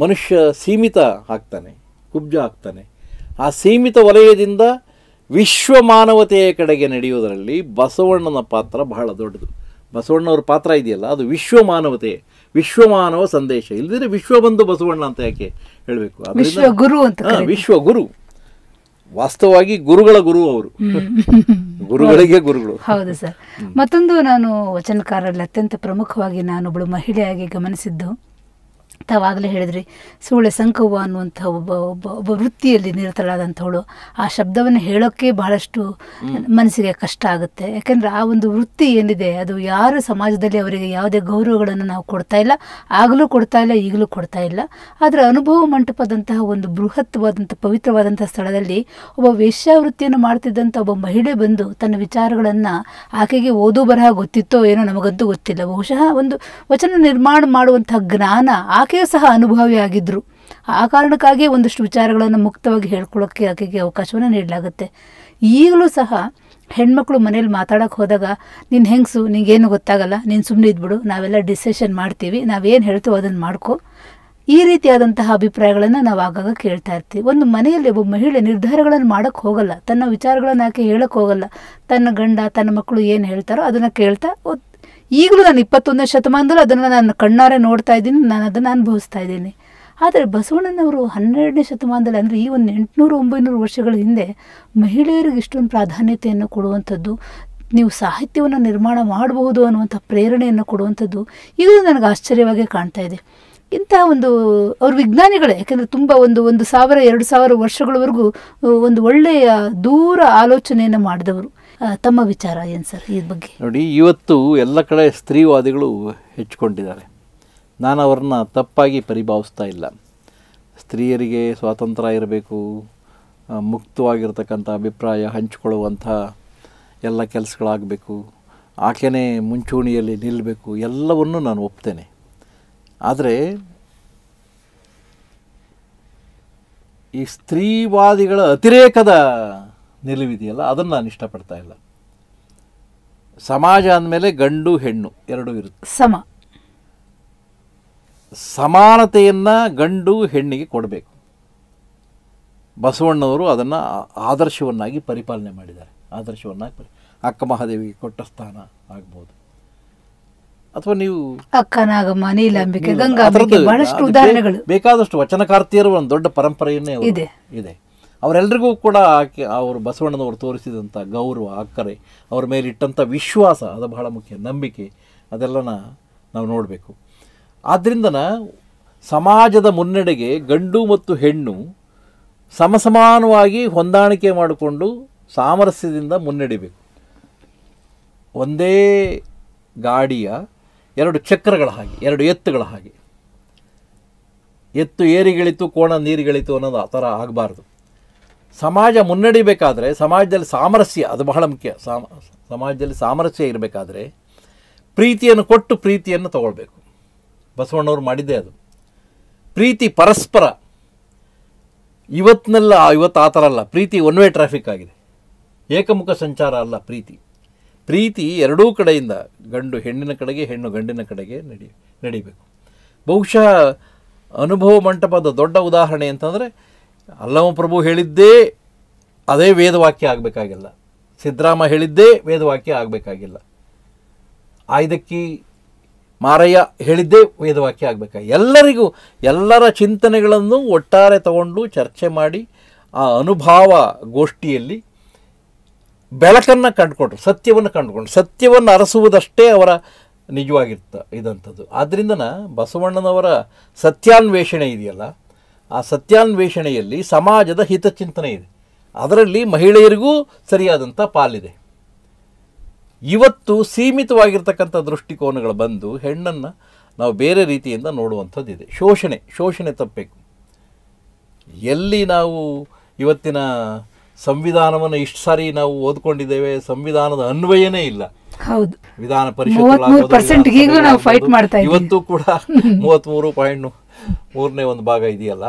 ಮನುಷ್ಯ ಸೀಮಿತ ಆಗ್ತಾನೆ ಕುಬ್ಜ ಆಗ್ತಾನೆ ಆ ಸೀಮಿತ ವಲಯದಿಂದ ವಿಶ್ವ ಮಾನವತೆಯ ಕಡೆಗೆ ನಡೆಯುವುದರಲ್ಲಿ ಬಸವಣ್ಣನ ಪಾತ್ರ ಬಹಳ ದೊಡ್ಡದು ಬಸವಣ್ಣವ್ರ ಪಾತ್ರ ಇದೆಯಲ್ಲ ಅದು ವಿಶ್ವ ಮಾನವತೆ ವಿಶ್ವ ಮಾನವ ಸಂದೇಶ ಇಲ್ಲದಿದ್ರೆ ವಿಶ್ವ ಬಂಧು ಬಸವಣ್ಣ ಅಂತ ಯಾಕೆ ಹೇಳಬೇಕು ವಿಶ್ವ ಗುರು ಅಂತ ವಿಶ್ವ ಗುರು ವಾಸ್ತವವಾಗಿ ಗುರುಗಳ ಗುರು ಅವರು ಗುರುಗಳಿಗೆ ಗುರುಗಳು ಹೌದು ಸರ್ ಮತ್ತೊಂದು ನಾನು ವಚನಕಾರರಲ್ಲಿ ಅತ್ಯಂತ ಪ್ರಮುಖವಾಗಿ ನಾನೊಬ್ಬಳು ಮಹಿಳೆಯಾಗಿ ಗಮನಿಸಿದ್ದು ತಾವಾಗಲೇ ಹೇಳಿದ್ರಿ ಸುಳ್ಳೆ ಸಂಕವ್ವ ಅನ್ನುವಂಥ ಒಬ್ಬ ಒಬ್ಬ ಒಬ್ಬ ವೃತ್ತಿಯಲ್ಲಿ ನಿರತಳಾದಂಥವಳು ಆ ಶಬ್ದವನ್ನು ಹೇಳೋಕ್ಕೆ ಬಹಳಷ್ಟು ಮನಸ್ಸಿಗೆ ಕಷ್ಟ ಆಗುತ್ತೆ ಯಾಕೆಂದರೆ ಆ ಒಂದು ವೃತ್ತಿ ಏನಿದೆ ಅದು ಯಾರು ಸಮಾಜದಲ್ಲಿ ಅವರಿಗೆ ಯಾವುದೇ ಗೌರವಗಳನ್ನು ನಾವು ಕೊಡ್ತಾ ಇಲ್ಲ ಆಗಲೂ ಕೊಡ್ತಾ ಇಲ್ಲ ಈಗಲೂ ಕೊಡ್ತಾ ಇಲ್ಲ ಆದರೆ ಅನುಭವ ಮಂಟಪದಂತಹ ಒಂದು ಬೃಹತ್ವಾದಂಥ ಪವಿತ್ರವಾದಂಥ ಸ್ಥಳದಲ್ಲಿ ಒಬ್ಬ ವೇಶ್ಯಾವೃತ್ತಿಯನ್ನು ಮಾಡ್ತಿದ್ದಂಥ ಒಬ್ಬ ಮಹಿಳೆ ಬಂದು ತನ್ನ ವಿಚಾರಗಳನ್ನು ಆಕೆಗೆ ಓದೋ ಬರಹ ಗೊತ್ತಿತ್ತೋ ಏನೋ ನಮಗಂತೂ ಗೊತ್ತಿಲ್ಲ ಬಹುಶಃ ಒಂದು ವಚನ ನಿರ್ಮಾಣ ಮಾಡುವಂಥ ಜ್ಞಾನ ಆ ಆಕೆಯೂ ಸಹ ಆಗಿದ್ದರು ಆ ಕಾರಣಕ್ಕಾಗಿ ಒಂದಷ್ಟು ವಿಚಾರಗಳನ್ನು ಮುಕ್ತವಾಗಿ ಹೇಳ್ಕೊಳ್ಳೋಕ್ಕೆ ಆಕೆಗೆ ಅವಕಾಶವನ್ನು ನೀಡಲಾಗುತ್ತೆ ಈಗಲೂ ಸಹ ಹೆಣ್ಮಕ್ಳು ಮನೇಲಿ ಮಾತಾಡೋಕ್ಕೆ ಹೋದಾಗ ನಿನ್ನ ಹೆಂಗಸು ನಿಂಗೇನು ಗೊತ್ತಾಗಲ್ಲ ನೀನು ಸುಮ್ಮನೆ ಇದ್ಬಿಡು ನಾವೆಲ್ಲ ಡಿಸಿಷನ್ ಮಾಡ್ತೀವಿ ನಾವೇನು ಹೇಳ್ತೀವೋ ಅದನ್ನು ಮಾಡ್ಕೊ ಈ ರೀತಿಯಾದಂತಹ ಅಭಿಪ್ರಾಯಗಳನ್ನು ನಾವು ಆಗಾಗ ಕೇಳ್ತಾ ಇರ್ತೀವಿ ಒಂದು ಮನೆಯಲ್ಲಿ ಒಬ್ಬ ಮಹಿಳೆ ನಿರ್ಧಾರಗಳನ್ನು ಮಾಡೋಕ್ಕೆ ಹೋಗಲ್ಲ ತನ್ನ ವಿಚಾರಗಳನ್ನು ಆಕೆ ಹೇಳಕ್ಕೆ ಹೋಗಲ್ಲ ತನ್ನ ಗಂಡ ತನ್ನ ಮಕ್ಕಳು ಏನು ಹೇಳ್ತಾರೋ ಅದನ್ನು ಕೇಳ್ತಾ ಈಗಲೂ ನಾನು ಇಪ್ಪತ್ತೊಂದನೇ ಶತಮಾನದಲ್ಲೂ ಅದನ್ನು ನಾನು ಕಣ್ಣಾರೆ ನೋಡ್ತಾ ಇದ್ದೀನಿ ನಾನು ಅದನ್ನು ಅನುಭವಿಸ್ತಾ ಇದ್ದೀನಿ ಆದರೆ ಬಸವಣ್ಣನವರು ಹನ್ನೆರಡನೇ ಶತಮಾನದಲ್ಲಿ ಅಂದರೆ ಈ ಒಂದು ಎಂಟುನೂರು ಒಂಬೈನೂರು ವರ್ಷಗಳ ಹಿಂದೆ ಮಹಿಳೆಯರಿಗೆ ಇಷ್ಟೊಂದು ಪ್ರಾಧಾನ್ಯತೆಯನ್ನು ಕೊಡುವಂಥದ್ದು ನೀವು ಸಾಹಿತ್ಯವನ್ನು ನಿರ್ಮಾಣ ಮಾಡಬಹುದು ಅನ್ನುವಂಥ ಪ್ರೇರಣೆಯನ್ನು ಕೊಡುವಂಥದ್ದು ಇದು ನನಗೆ ಆಶ್ಚರ್ಯವಾಗಿ ಕಾಣ್ತಾ ಇದೆ ಇಂತಹ ಒಂದು ಅವ್ರ ವಿಜ್ಞಾನಿಗಳೇ ಯಾಕೆಂದರೆ ತುಂಬ ಒಂದು ಒಂದು ಸಾವಿರ ಎರಡು ಸಾವಿರ ವರ್ಷಗಳವರೆಗೂ ಒಂದು ಒಳ್ಳೆಯ ದೂರ ಆಲೋಚನೆಯನ್ನು ಮಾಡಿದವರು ತಮ್ಮ ವಿಚಾರ ಏನು ಸರ್ ಈ ಬಗ್ಗೆ ನೋಡಿ ಇವತ್ತು ಎಲ್ಲ ಕಡೆ ಸ್ತ್ರೀವಾದಿಗಳು ಹೆಚ್ಚಿಕೊಂಡಿದ್ದಾರೆ ನಾನು ಅವ್ರನ್ನ ತಪ್ಪಾಗಿ ಪರಿಭಾವಿಸ್ತಾ ಇಲ್ಲ ಸ್ತ್ರೀಯರಿಗೆ ಸ್ವಾತಂತ್ರ್ಯ ಇರಬೇಕು ಮುಕ್ತವಾಗಿರ್ತಕ್ಕಂಥ ಅಭಿಪ್ರಾಯ ಹಂಚಿಕೊಳ್ಳುವಂಥ ಎಲ್ಲ ಕೆಲಸಗಳಾಗಬೇಕು ಆಕೆನೇ ಮುಂಚೂಣಿಯಲ್ಲಿ ನಿಲ್ಲಬೇಕು ಎಲ್ಲವನ್ನು ನಾನು ಒಪ್ತೇನೆ ಆದರೆ ಈ ಸ್ತ್ರೀವಾದಿಗಳ ಅತಿರೇಕದ ನಿಲುವಿದೆಯಲ್ಲ ಅದನ್ನು ನಾನು ಇಷ್ಟಪಡ್ತಾ ಇಲ್ಲ ಸಮಾಜ ಅಂದಮೇಲೆ ಗಂಡು ಹೆಣ್ಣು ಎರಡು ಇರುತ್ತೆ ಸಮ ಸಮಾನತೆಯನ್ನು ಗಂಡು ಹೆಣ್ಣಿಗೆ ಕೊಡಬೇಕು ಬಸವಣ್ಣವರು ಅದನ್ನು ಆದರ್ಶವನ್ನಾಗಿ ಪರಿಪಾಲನೆ ಮಾಡಿದ್ದಾರೆ ಆದರ್ಶವನ್ನಾಗಿ ಅಕ್ಕ ಮಹಾದೇವಿಗೆ ಕೊಟ್ಟ ಸ್ಥಾನ ಆಗ್ಬೋದು ಅಥವಾ ನೀವು ನಾಗಮ್ಮ ನೀಲಾಂಬಿಕೆ ಗಂಗಾ ಬಹಳಷ್ಟು ಉದಾಹರಣೆಗಳು ಬೇಕಾದಷ್ಟು ವಚನಕಾರ್ತಿಯರು ಒಂದು ದೊಡ್ಡ ಪರಂಪರೆಯನ್ನೇ ಇದೆ ಇದೆ ಅವರೆಲ್ಲರಿಗೂ ಕೂಡ ಆಕೆ ಅವರು ಬಸವಣ್ಣನವರು ತೋರಿಸಿದಂಥ ಗೌರವ ಅಕ್ಕರೆ ಅವ್ರ ಮೇಲಿಟ್ಟಂಥ ವಿಶ್ವಾಸ ಅದು ಬಹಳ ಮುಖ್ಯ ನಂಬಿಕೆ ಅದೆಲ್ಲನ ನಾವು ನೋಡಬೇಕು ಆದ್ದರಿಂದನ ಸಮಾಜದ ಮುನ್ನಡೆಗೆ ಗಂಡು ಮತ್ತು ಹೆಣ್ಣು ಸಮಸಮಾನವಾಗಿ ಹೊಂದಾಣಿಕೆ ಮಾಡಿಕೊಂಡು ಸಾಮರಸ್ಯದಿಂದ ಮುನ್ನಡಿಬೇಕು ಒಂದೇ ಗಾಡಿಯ ಎರಡು ಚಕ್ರಗಳ ಹಾಗೆ ಎರಡು ಎತ್ತುಗಳ ಹಾಗೆ ಎತ್ತು ಏರಿಗಳಿತು ಕೋಣ ನೀರಿಗಳಿತು ಅನ್ನೋದು ಆ ಥರ ಆಗಬಾರ್ದು ಸಮಾಜ ಮುನ್ನಡಿಬೇಕಾದ್ರೆ ಸಮಾಜದಲ್ಲಿ ಸಾಮರಸ್ಯ ಅದು ಬಹಳ ಮುಖ್ಯ ಸಾಮ ಸಮಾಜದಲ್ಲಿ ಸಾಮರಸ್ಯ ಇರಬೇಕಾದರೆ ಪ್ರೀತಿಯನ್ನು ಕೊಟ್ಟು ಪ್ರೀತಿಯನ್ನು ತಗೊಳ್ಬೇಕು ಬಸವಣ್ಣವ್ರು ಮಾಡಿದ್ದೇ ಅದು ಪ್ರೀತಿ ಪರಸ್ಪರ ಇವತ್ತಿನಲ್ಲ ಇವತ್ತು ಆ ಥರ ಅಲ್ಲ ಪ್ರೀತಿ ಒನ್ ವೇ ಟ್ರಾಫಿಕ್ ಆಗಿದೆ ಏಕಮುಖ ಸಂಚಾರ ಅಲ್ಲ ಪ್ರೀತಿ ಪ್ರೀತಿ ಎರಡೂ ಕಡೆಯಿಂದ ಗಂಡು ಹೆಣ್ಣಿನ ಕಡೆಗೆ ಹೆಣ್ಣು ಗಂಡಿನ ಕಡೆಗೆ ನಡಿ ನಡೀಬೇಕು ಬಹುಶಃ ಅನುಭವ ಮಂಟಪದ ದೊಡ್ಡ ಉದಾಹರಣೆ ಅಂತಂದರೆ ಅಲ್ಲಮ ಪ್ರಭು ಹೇಳಿದ್ದೇ ಅದೇ ವೇದವಾಕ್ಯ ಆಗಬೇಕಾಗಿಲ್ಲ ಸಿದ್ದರಾಮ ಹೇಳಿದ್ದೇ ವೇದವಾಕ್ಯ ಆಗಬೇಕಾಗಿಲ್ಲ ಆಯ್ದಕ್ಕಿ ಮಾರಯ್ಯ ಹೇಳಿದ್ದೇ ವೇದವಾಕ್ಯ ಆಗಬೇಕಾಗಿ ಎಲ್ಲರಿಗೂ ಎಲ್ಲರ ಚಿಂತನೆಗಳನ್ನು ಒಟ್ಟಾರೆ ತಗೊಂಡು ಚರ್ಚೆ ಮಾಡಿ ಆ ಅನುಭಾವ ಗೋಷ್ಠಿಯಲ್ಲಿ ಬೆಳಕನ್ನು ಕಂಡುಕೊಂಡ್ರು ಸತ್ಯವನ್ನು ಕಂಡುಕೊಂಡ್ರು ಸತ್ಯವನ್ನು ಅರಸುವುದಷ್ಟೇ ಅವರ ನಿಜವಾಗಿರ್ತ ಇದಂಥದ್ದು ಆದ್ದರಿಂದ ಬಸವಣ್ಣನವರ ಸತ್ಯಾನ್ವೇಷಣೆ ಇದೆಯಲ್ಲ ಆ ಸತ್ಯಾನ್ವೇಷಣೆಯಲ್ಲಿ ಸಮಾಜದ ಹಿತಚಿಂತನೆ ಇದೆ ಅದರಲ್ಲಿ ಮಹಿಳೆಯರಿಗೂ ಸರಿಯಾದಂಥ ಪಾಲಿದೆ ಇವತ್ತು ಸೀಮಿತವಾಗಿರ್ತಕ್ಕಂಥ ದೃಷ್ಟಿಕೋನಗಳು ಬಂದು ಹೆಣ್ಣನ್ನು ನಾವು ಬೇರೆ ರೀತಿಯಿಂದ ನೋಡುವಂಥದ್ದಿದೆ ಶೋಷಣೆ ಶೋಷಣೆ ತಪ್ಪಬೇಕು ಎಲ್ಲಿ ನಾವು ಇವತ್ತಿನ ಸಂವಿಧಾನವನ್ನು ಇಷ್ಟು ಸಾರಿ ನಾವು ಓದ್ಕೊಂಡಿದ್ದೇವೆ ಸಂವಿಧಾನದ ಅನ್ವಯನೇ ಇಲ್ಲ ಹೌದು ವಿಧಾನ ಪರಿಷತ್ ಇವತ್ತು ಕೂಡ ಮೂರು ಪಾಯಿಂಟ್ ಮೂರನೇ ಒಂದು ಭಾಗ ಇದೆಯಲ್ಲ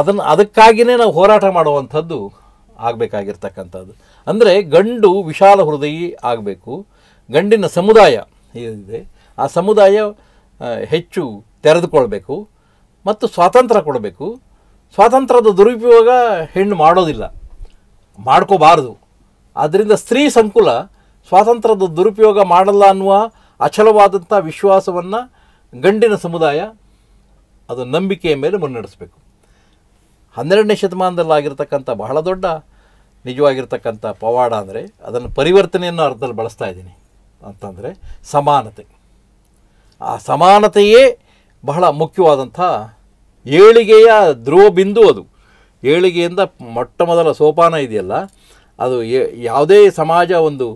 ಅದನ್ನ ಅದಕ್ಕಾಗಿಯೇ ನಾವು ಹೋರಾಟ ಮಾಡುವಂಥದ್ದು ಆಗಬೇಕಾಗಿರ್ತಕ್ಕಂಥದ್ದು ಅಂದರೆ ಗಂಡು ವಿಶಾಲ ಹೃದಯಿ ಆಗಬೇಕು ಗಂಡಿನ ಸಮುದಾಯ ಏನಿದೆ ಆ ಸಮುದಾಯ ಹೆಚ್ಚು ತೆರೆದುಕೊಳ್ಬೇಕು ಮತ್ತು ಸ್ವಾತಂತ್ರ್ಯ ಕೊಡಬೇಕು ಸ್ವಾತಂತ್ರ್ಯದ ದುರುಪಯೋಗ ಹೆಣ್ಣು ಮಾಡೋದಿಲ್ಲ ಮಾಡ್ಕೋಬಾರ್ದು ಆದ್ದರಿಂದ ಸ್ತ್ರೀ ಸಂಕುಲ ಸ್ವಾತಂತ್ರ್ಯದ ದುರುಪಯೋಗ ಮಾಡಲ್ಲ ಅನ್ನುವ ಅಚಲವಾದಂಥ ವಿಶ್ವಾಸವನ್ನು ಗಂಡಿನ ಸಮುದಾಯ ಅದು ನಂಬಿಕೆಯ ಮೇಲೆ ಮುನ್ನಡೆಸಬೇಕು ಹನ್ನೆರಡನೇ ಶತಮಾನದಲ್ಲಾಗಿರ್ತಕ್ಕಂಥ ಬಹಳ ದೊಡ್ಡ ನಿಜವಾಗಿರ್ತಕ್ಕಂಥ ಪವಾಡ ಅಂದರೆ ಅದನ್ನು ಪರಿವರ್ತನೆಯನ್ನು ಅರ್ಥದಲ್ಲಿ ಬಳಸ್ತಾ ಇದ್ದೀನಿ ಅಂತಂದರೆ ಸಮಾನತೆ ಆ ಸಮಾನತೆಯೇ ಬಹಳ ಮುಖ್ಯವಾದಂಥ ಏಳಿಗೆಯ ಧ್ರುವ ಬಿಂದು ಅದು ಏಳಿಗೆಯಿಂದ ಮೊಟ್ಟ ಮೊದಲ ಸೋಪಾನ ಇದೆಯಲ್ಲ ಅದು ಯಾವುದೇ ಸಮಾಜ ಒಂದು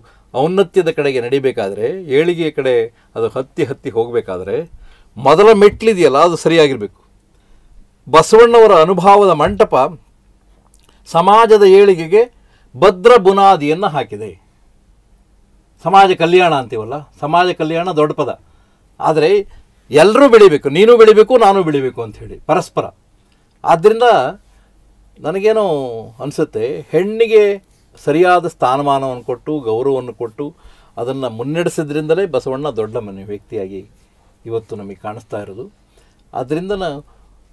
ಔನ್ನತ್ಯದ ಕಡೆಗೆ ನಡಿಬೇಕಾದರೆ ಏಳಿಗೆಯ ಕಡೆ ಅದು ಹತ್ತಿ ಹತ್ತಿ ಹೋಗಬೇಕಾದ್ರೆ ಮೊದಲ ಮೆಟ್ಲಿದೆಯಲ್ಲ ಅದು ಸರಿಯಾಗಿರಬೇಕು ಬಸವಣ್ಣವರ ಅನುಭವದ ಮಂಟಪ ಸಮಾಜದ ಏಳಿಗೆಗೆ ಭದ್ರ ಬುನಾದಿಯನ್ನು ಹಾಕಿದೆ ಸಮಾಜ ಕಲ್ಯಾಣ ಅಂತೀವಲ್ಲ ಸಮಾಜ ಕಲ್ಯಾಣ ದೊಡ್ಡ ಪದ ಆದರೆ ಎಲ್ಲರೂ ಬೆಳಿಬೇಕು ನೀನು ಬೆಳಿಬೇಕು ನಾನು ಬೆಳಿಬೇಕು ಅಂಥೇಳಿ ಪರಸ್ಪರ ಆದ್ದರಿಂದ ನನಗೇನು ಅನಿಸುತ್ತೆ ಹೆಣ್ಣಿಗೆ ಸರಿಯಾದ ಸ್ಥಾನಮಾನವನ್ನು ಕೊಟ್ಟು ಗೌರವವನ್ನು ಕೊಟ್ಟು ಅದನ್ನು ಮುನ್ನಡೆಸಿದ್ರಿಂದಲೇ ಬಸವಣ್ಣ ದೊಡ್ಡ ಮನೆ ವ್ಯಕ್ತಿಯಾಗಿ ಇವತ್ತು ನಮಗೆ ಕಾಣಿಸ್ತಾ ಇರೋದು ಆದ್ದರಿಂದ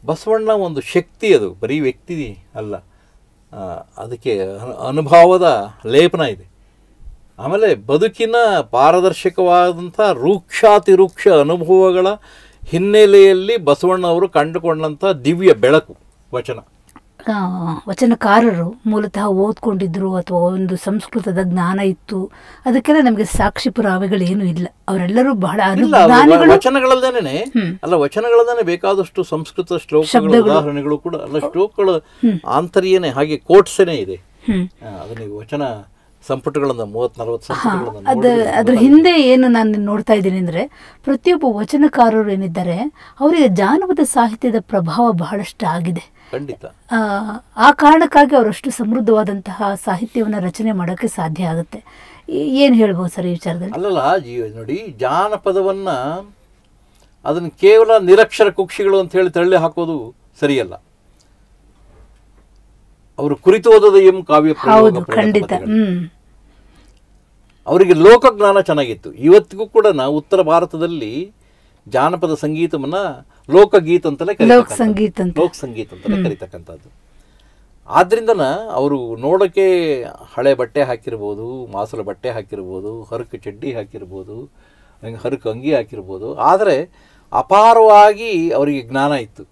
ಬಸವಣ್ಣ ಒಂದು ಶಕ್ತಿ ಅದು ಬರೀ ವ್ಯಕ್ತಿ ಅಲ್ಲ ಅದಕ್ಕೆ ಅನುಭವದ ಲೇಪನ ಇದೆ ಆಮೇಲೆ ಬದುಕಿನ ಪಾರದರ್ಶಕವಾದಂಥ ರೂಕ್ಷಾತಿರೂಕ್ಷ ಅನುಭವಗಳ ಹಿನ್ನೆಲೆಯಲ್ಲಿ ಬಸವಣ್ಣವರು ಕಂಡುಕೊಂಡಂಥ ದಿವ್ಯ ಬೆಳಕು ವಚನ ವಚನಕಾರರು ಮೂಲತಃ ಓದ್ಕೊಂಡಿದ್ರು ಅಥವಾ ಒಂದು ಸಂಸ್ಕೃತದ ಜ್ಞಾನ ಇತ್ತು ಅದಕ್ಕೆಲ್ಲ ನಮಗೆ ಸಾಕ್ಷಿ ಪುರಾವೆಗಳೇನು ಇಲ್ಲ ಅವರೆಲ್ಲರೂ ಬಹಳ ವಚನಗಳಲ್ಲೇನೆ ಅಲ್ಲ ಬೇಕಾದಷ್ಟು ಸಂಸ್ಕೃತ ಶ್ಲೋಕಗಳ ಉದಾಹರಣೆಗಳು ಕೂಡ ಅಲ್ಲ ಶ್ಲೋಕಗಳ ಆಂತರ್ಯನೇ ಹಾಗೆ ಕೋಟ್ಸೇನೆ ಇದೆ ವಚನ ಸಂಪುಟಗಳನ್ನು ಅದ್ರ ಹಿಂದೆ ಏನು ನಾನು ನೋಡ್ತಾ ಇದ್ದೀನಿ ಅಂದ್ರೆ ಪ್ರತಿಯೊಬ್ಬ ವಚನಕಾರರು ಏನಿದ್ದಾರೆ ಅವರಿಗೆ ಜಾನಪದ ಸಾಹಿತ್ಯದ ಪ್ರಭಾವ ಬಹಳಷ್ಟು ಆಗಿದೆ ಖಂಡಿತ ಆ ಕಾರಣಕ್ಕಾಗಿ ಅವರಷ್ಟು ಸಮೃದ್ಧವಾದಂತಹ ಸಾಹಿತ್ಯವನ್ನು ರಚನೆ ಮಾಡೋಕ್ಕೆ ಸಾಧ್ಯ ಆಗುತ್ತೆ ಏನು ಹೇಳ್ಬೋದು ಸರ್ ಈ ವಿಚಾರದಲ್ಲಿ ಅಲ್ಲಲ್ಲ ನೋಡಿ ಜಾನಪದವನ್ನ ಅದನ್ನು ಕೇವಲ ನಿರಕ್ಷರ ಕುಕ್ಷಿಗಳು ಅಂತ ಹೇಳಿ ತಳ್ಳಿ ಹಾಕೋದು ಸರಿಯಲ್ಲ ಅವರು ಕುರಿತು ಓದದ ಎಂ ಕಾವ್ಯ ಅವರಿಗೆ ಲೋಕಜ್ಞಾನ ಚೆನ್ನಾಗಿತ್ತು ಇವತ್ತಿಗೂ ಕೂಡ ನಾವು ಉತ್ತರ ಭಾರತದಲ್ಲಿ ಜಾನಪದ ಸಂಗೀತವನ್ನು ಲೋಕಗೀತ ಅಂತಲೇ ಲೋಕ ಸಂಗೀತ ಲೋಕ ಸಂಗೀತ ಅಂತಲೇ ಕರಿತಕ್ಕಂಥದ್ದು ಆದ್ರಿಂದನ ಅವರು ನೋಡೋಕೆ ಹಳೆ ಬಟ್ಟೆ ಹಾಕಿರ್ಬೋದು ಮಾಸಲ ಬಟ್ಟೆ ಹಾಕಿರ್ಬೋದು ಹರಕು ಚಡ್ಡಿ ಹಾಕಿರ್ಬೋದು ಹರಕು ಅಂಗಿ ಹಾಕಿರ್ಬೋದು ಆದರೆ ಅಪಾರವಾಗಿ ಅವರಿಗೆ ಜ್ಞಾನ ಇತ್ತು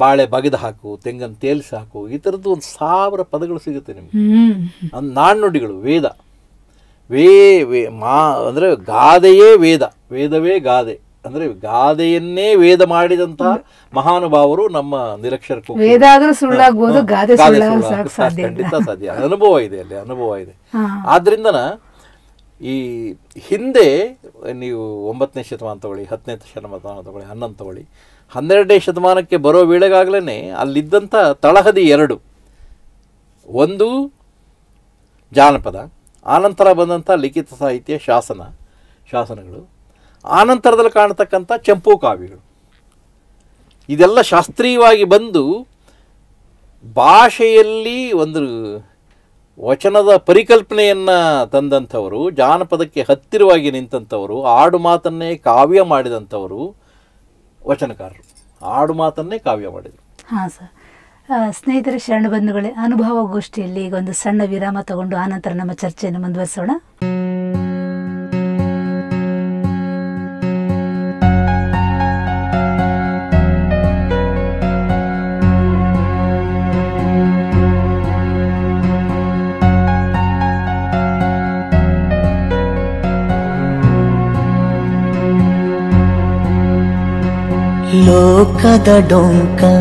ಬಾಳೆ ಬಗೆದು ಹಾಕು ತೆಂಗನ್ ತೇಲ್ಸಿ ಹಾಕು ಈ ಥರದ್ದು ಒಂದು ಸಾವಿರ ಪದಗಳು ಸಿಗುತ್ತೆ ನಿಮಗೆ ನಾಣ್ಣುಡಿಗಳು ವೇದ ವೇ ವೇ ಮಾ ಅಂದರೆ ಗಾದೆಯೇ ವೇದ ವೇದವೇ ಗಾದೆ ಅಂದ್ರೆ ಗಾದೆಯನ್ನೇ ವೇದ ಮಾಡಿದಂಥ ಮಹಾನುಭಾವರು ನಮ್ಮ ಸುಳ್ಳಾಗಬಹುದು ಗಾದೆ ಖಂಡಿತ ಸಾಧ್ಯ ಅನುಭವ ಇದೆ ಅಲ್ಲಿ ಅನುಭವ ಇದೆ ಆದ್ರಿಂದ ಈ ಹಿಂದೆ ನೀವು ಒಂಬತ್ತನೇ ಶತಮಾನ ತಗೊಳ್ಳಿ ಹತ್ತನೇ ಶತಮಾನ ತಗೊಳ್ಳಿ ಹನ್ನೊಂದು ತಗೊಳ್ಳಿ ಹನ್ನೆರಡನೇ ಶತಮಾನಕ್ಕೆ ಬರೋ ವೇಳೆಗಾಗಲೇ ಅಲ್ಲಿದ್ದಂಥ ತಳಹದಿ ಎರಡು ಒಂದು ಜಾನಪದ ಆನಂತರ ಬಂದಂಥ ಲಿಖಿತ ಸಾಹಿತ್ಯ ಶಾಸನ ಶಾಸನಗಳು ಆನಂತರದಲ್ಲಿ ಕಾಣತಕ್ಕಂಥ ಚಂಪೂ ಕಾವ್ಯಗಳು ಇದೆಲ್ಲ ಶಾಸ್ತ್ರೀಯವಾಗಿ ಬಂದು ಭಾಷೆಯಲ್ಲಿ ಒಂದು ವಚನದ ಪರಿಕಲ್ಪನೆಯನ್ನು ತಂದಂಥವರು ಜಾನಪದಕ್ಕೆ ಹತ್ತಿರವಾಗಿ ನಿಂತಂಥವರು ಆಡು ಮಾತನ್ನೇ ಕಾವ್ಯ ಮಾಡಿದಂಥವರು ವಚನಕಾರರು ಆಡು ಮಾತನ್ನೇ ಕಾವ್ಯ ಮಾಡಿದರು ಹಾಂ ಸರ್ ಸ್ನೇಹಿತರ ಅನುಭವ ಗೋಷ್ಠಿಯಲ್ಲಿ ಈಗ ಒಂದು ಸಣ್ಣ ವಿರಾಮ ತಗೊಂಡು ಆನಂತರ ನಮ್ಮ ಚರ್ಚೆಯನ್ನು ಮುಂದುವರಿಸೋಣ डोङ्कावरि